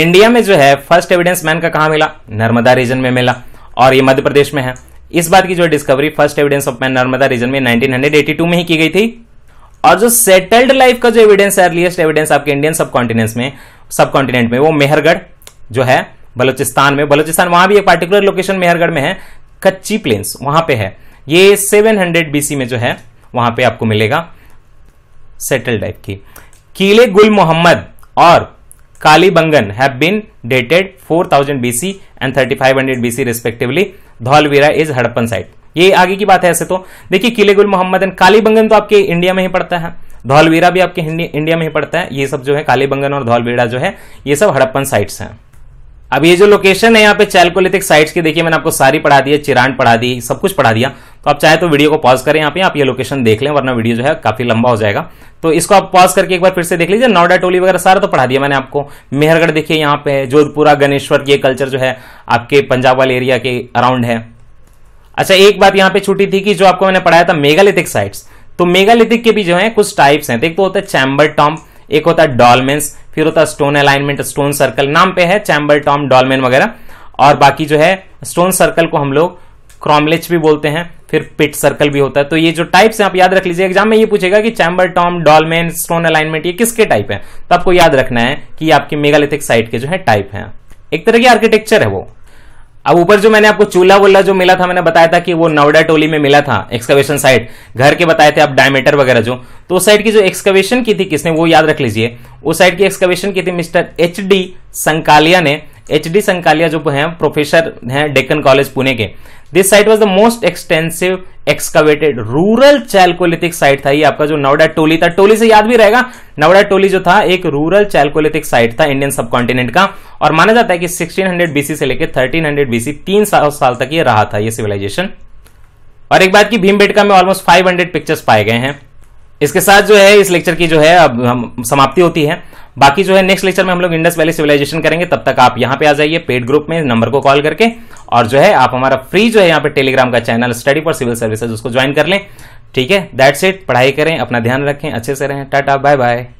इंडिया में जो है फर्स्ट एविडेंस मैन का कहा मिला नर्मदा रीजन में मिला और ये मध्य प्रदेश में है इस बात की जो discovery first evidence of man Narmada region में 1982 में ही की गई थी और जो सेटल्ड लाइफ का जो एविडेंस है अर्लीस्ट एविडेंस आपके इंडियन सब कॉन्टिनेंट्स में सब कॉन्टिनेंट में वो मेहरगढ़ जो है बलोचिस्तान में बलोचिस्तान वहां भी एक पार्टिकुलर लोकेशन मेहरगढ़ में है कच्ची प्लेन्स वहां पे है ये 700 बीसी में जो है वहां पे आपको मिलेगा सेटल टाइप की किले गुल मोहम्मद और Kalibangan have been dated 4000 BC and 3500 BC respectively. Dholavira is Harappan site ये आगे की बात है ऐसे तो देखिए किले गुल एंड कालीबंगन तो आपके इंडिया में ही पड़ता है धौलवीरा भी आपके इंडिया में ही पड़ता है ये सब जो है कालीबंगन और धौलवीरा जो है ये सब हड़प्पन साइट्स हैं अब ये जो लोकेशन है यहाँ पे चैलकोलिथिक साइट्स की देखिए मैंने आपको सारी पढ़ा दी है चिरांड पढ़ा दी सब कुछ पढ़ा दिया तो आप चाहे तो वीडियो को पॉज करें यहाँ पे आप ये लोकेशन देख लें वरना वीडियो जो है काफी लंबा हो जाएगा तो इसको आप पॉज करके एक बार फिर से देख लीजिए नोडा टोली वगैरह सारा तो पढ़ा दिया मैंने आपको मेहरगढ़ देखिए यहाँ पे जोधपुरा गणेश्वर ये कल्चर जो है आपके पंजाब वाले एरिया के अराउंड है अच्छा एक बात यहाँ पे छूटी थी कि जो आपको मैंने पढ़ाया था मेगालिथिक साइट्स तो मेगालिथिक के भी जो है कुछ टाइप्स हैं तो एक तो होता है चैम्बर टॉम्प एक होता है डॉलमेन्स फिर होता है स्टोन अलाइनमेंट स्टोन सर्कल नाम पे है चैम्बर टॉम डॉलमेन वगैरह और बाकी जो है स्टोन सर्कल को हम लोग क्रॉमलेच भी बोलते हैं फिर पिट सर्कल भी होता है तो ये जो टाइप्स हैं आप याद रख लीजिए एग्जाम में ये पूछेगा कि chamber tomb dolmen stone alignment ये किसके टाइप है तो आपको याद रखना है कि आपके मेगालिथिक साइट के जो है टाइप है एक तरह की आर्किटेक्चर है वो अब ऊपर जो मैंने आपको चूल्हा वुल्ला जो मिला था मैंने बताया था कि वो नवडा टोली में मिला था एक्सकवेशन साइट घर के बताए थे आप डायमीटर वगैरह जो तो उस साइड की जो एक्सकवेशन की थी किसने वो याद रख लीजिए उस साइड की एक्सकवेशन की थी मिस्टर एच डी संकालिया ने एच डी संकालिया जो हैं प्रोफेसर हैं डेक्कन कॉलेज पुणे के this site was the most extensive excavated rural chalcolithic site था ये आपका जो नवडा टोली था टोली से याद भी रहेगा नवडा टोली जो था एक रूरल चैलकोलिथिक साइट था इंडियन सब कॉन्टिनेंट का और माना जाता है कि 1600 बीसी से लेकर 1300 बीसी तीन साल, साल तक ये रहा था ये सिविलाइजेशन और एक बात की भीमबेटका में ऑलमोस्ट 500 पिक्चर्स पाए गए हैं इसके साथ जो है इस लेक्चर की जो है अब हम समाप्ति होती है बाकी जो है नेक्स्ट लेक्चर में हम लोग इंडस वैली सिविलाइजेशन करेंगे तब तक आप यहाँ पे आ जाइए पेड ग्रुप में नंबर को कॉल करके और जो है आप हमारा फ्री जो है यहाँ पे टेलीग्राम का channel study for civil services उसको ज्वाइन कर लें ठीक है दैट्स इट पढ़ाई करें अपना ध्यान रखें अच्छे से रहें टाटा बाय बाय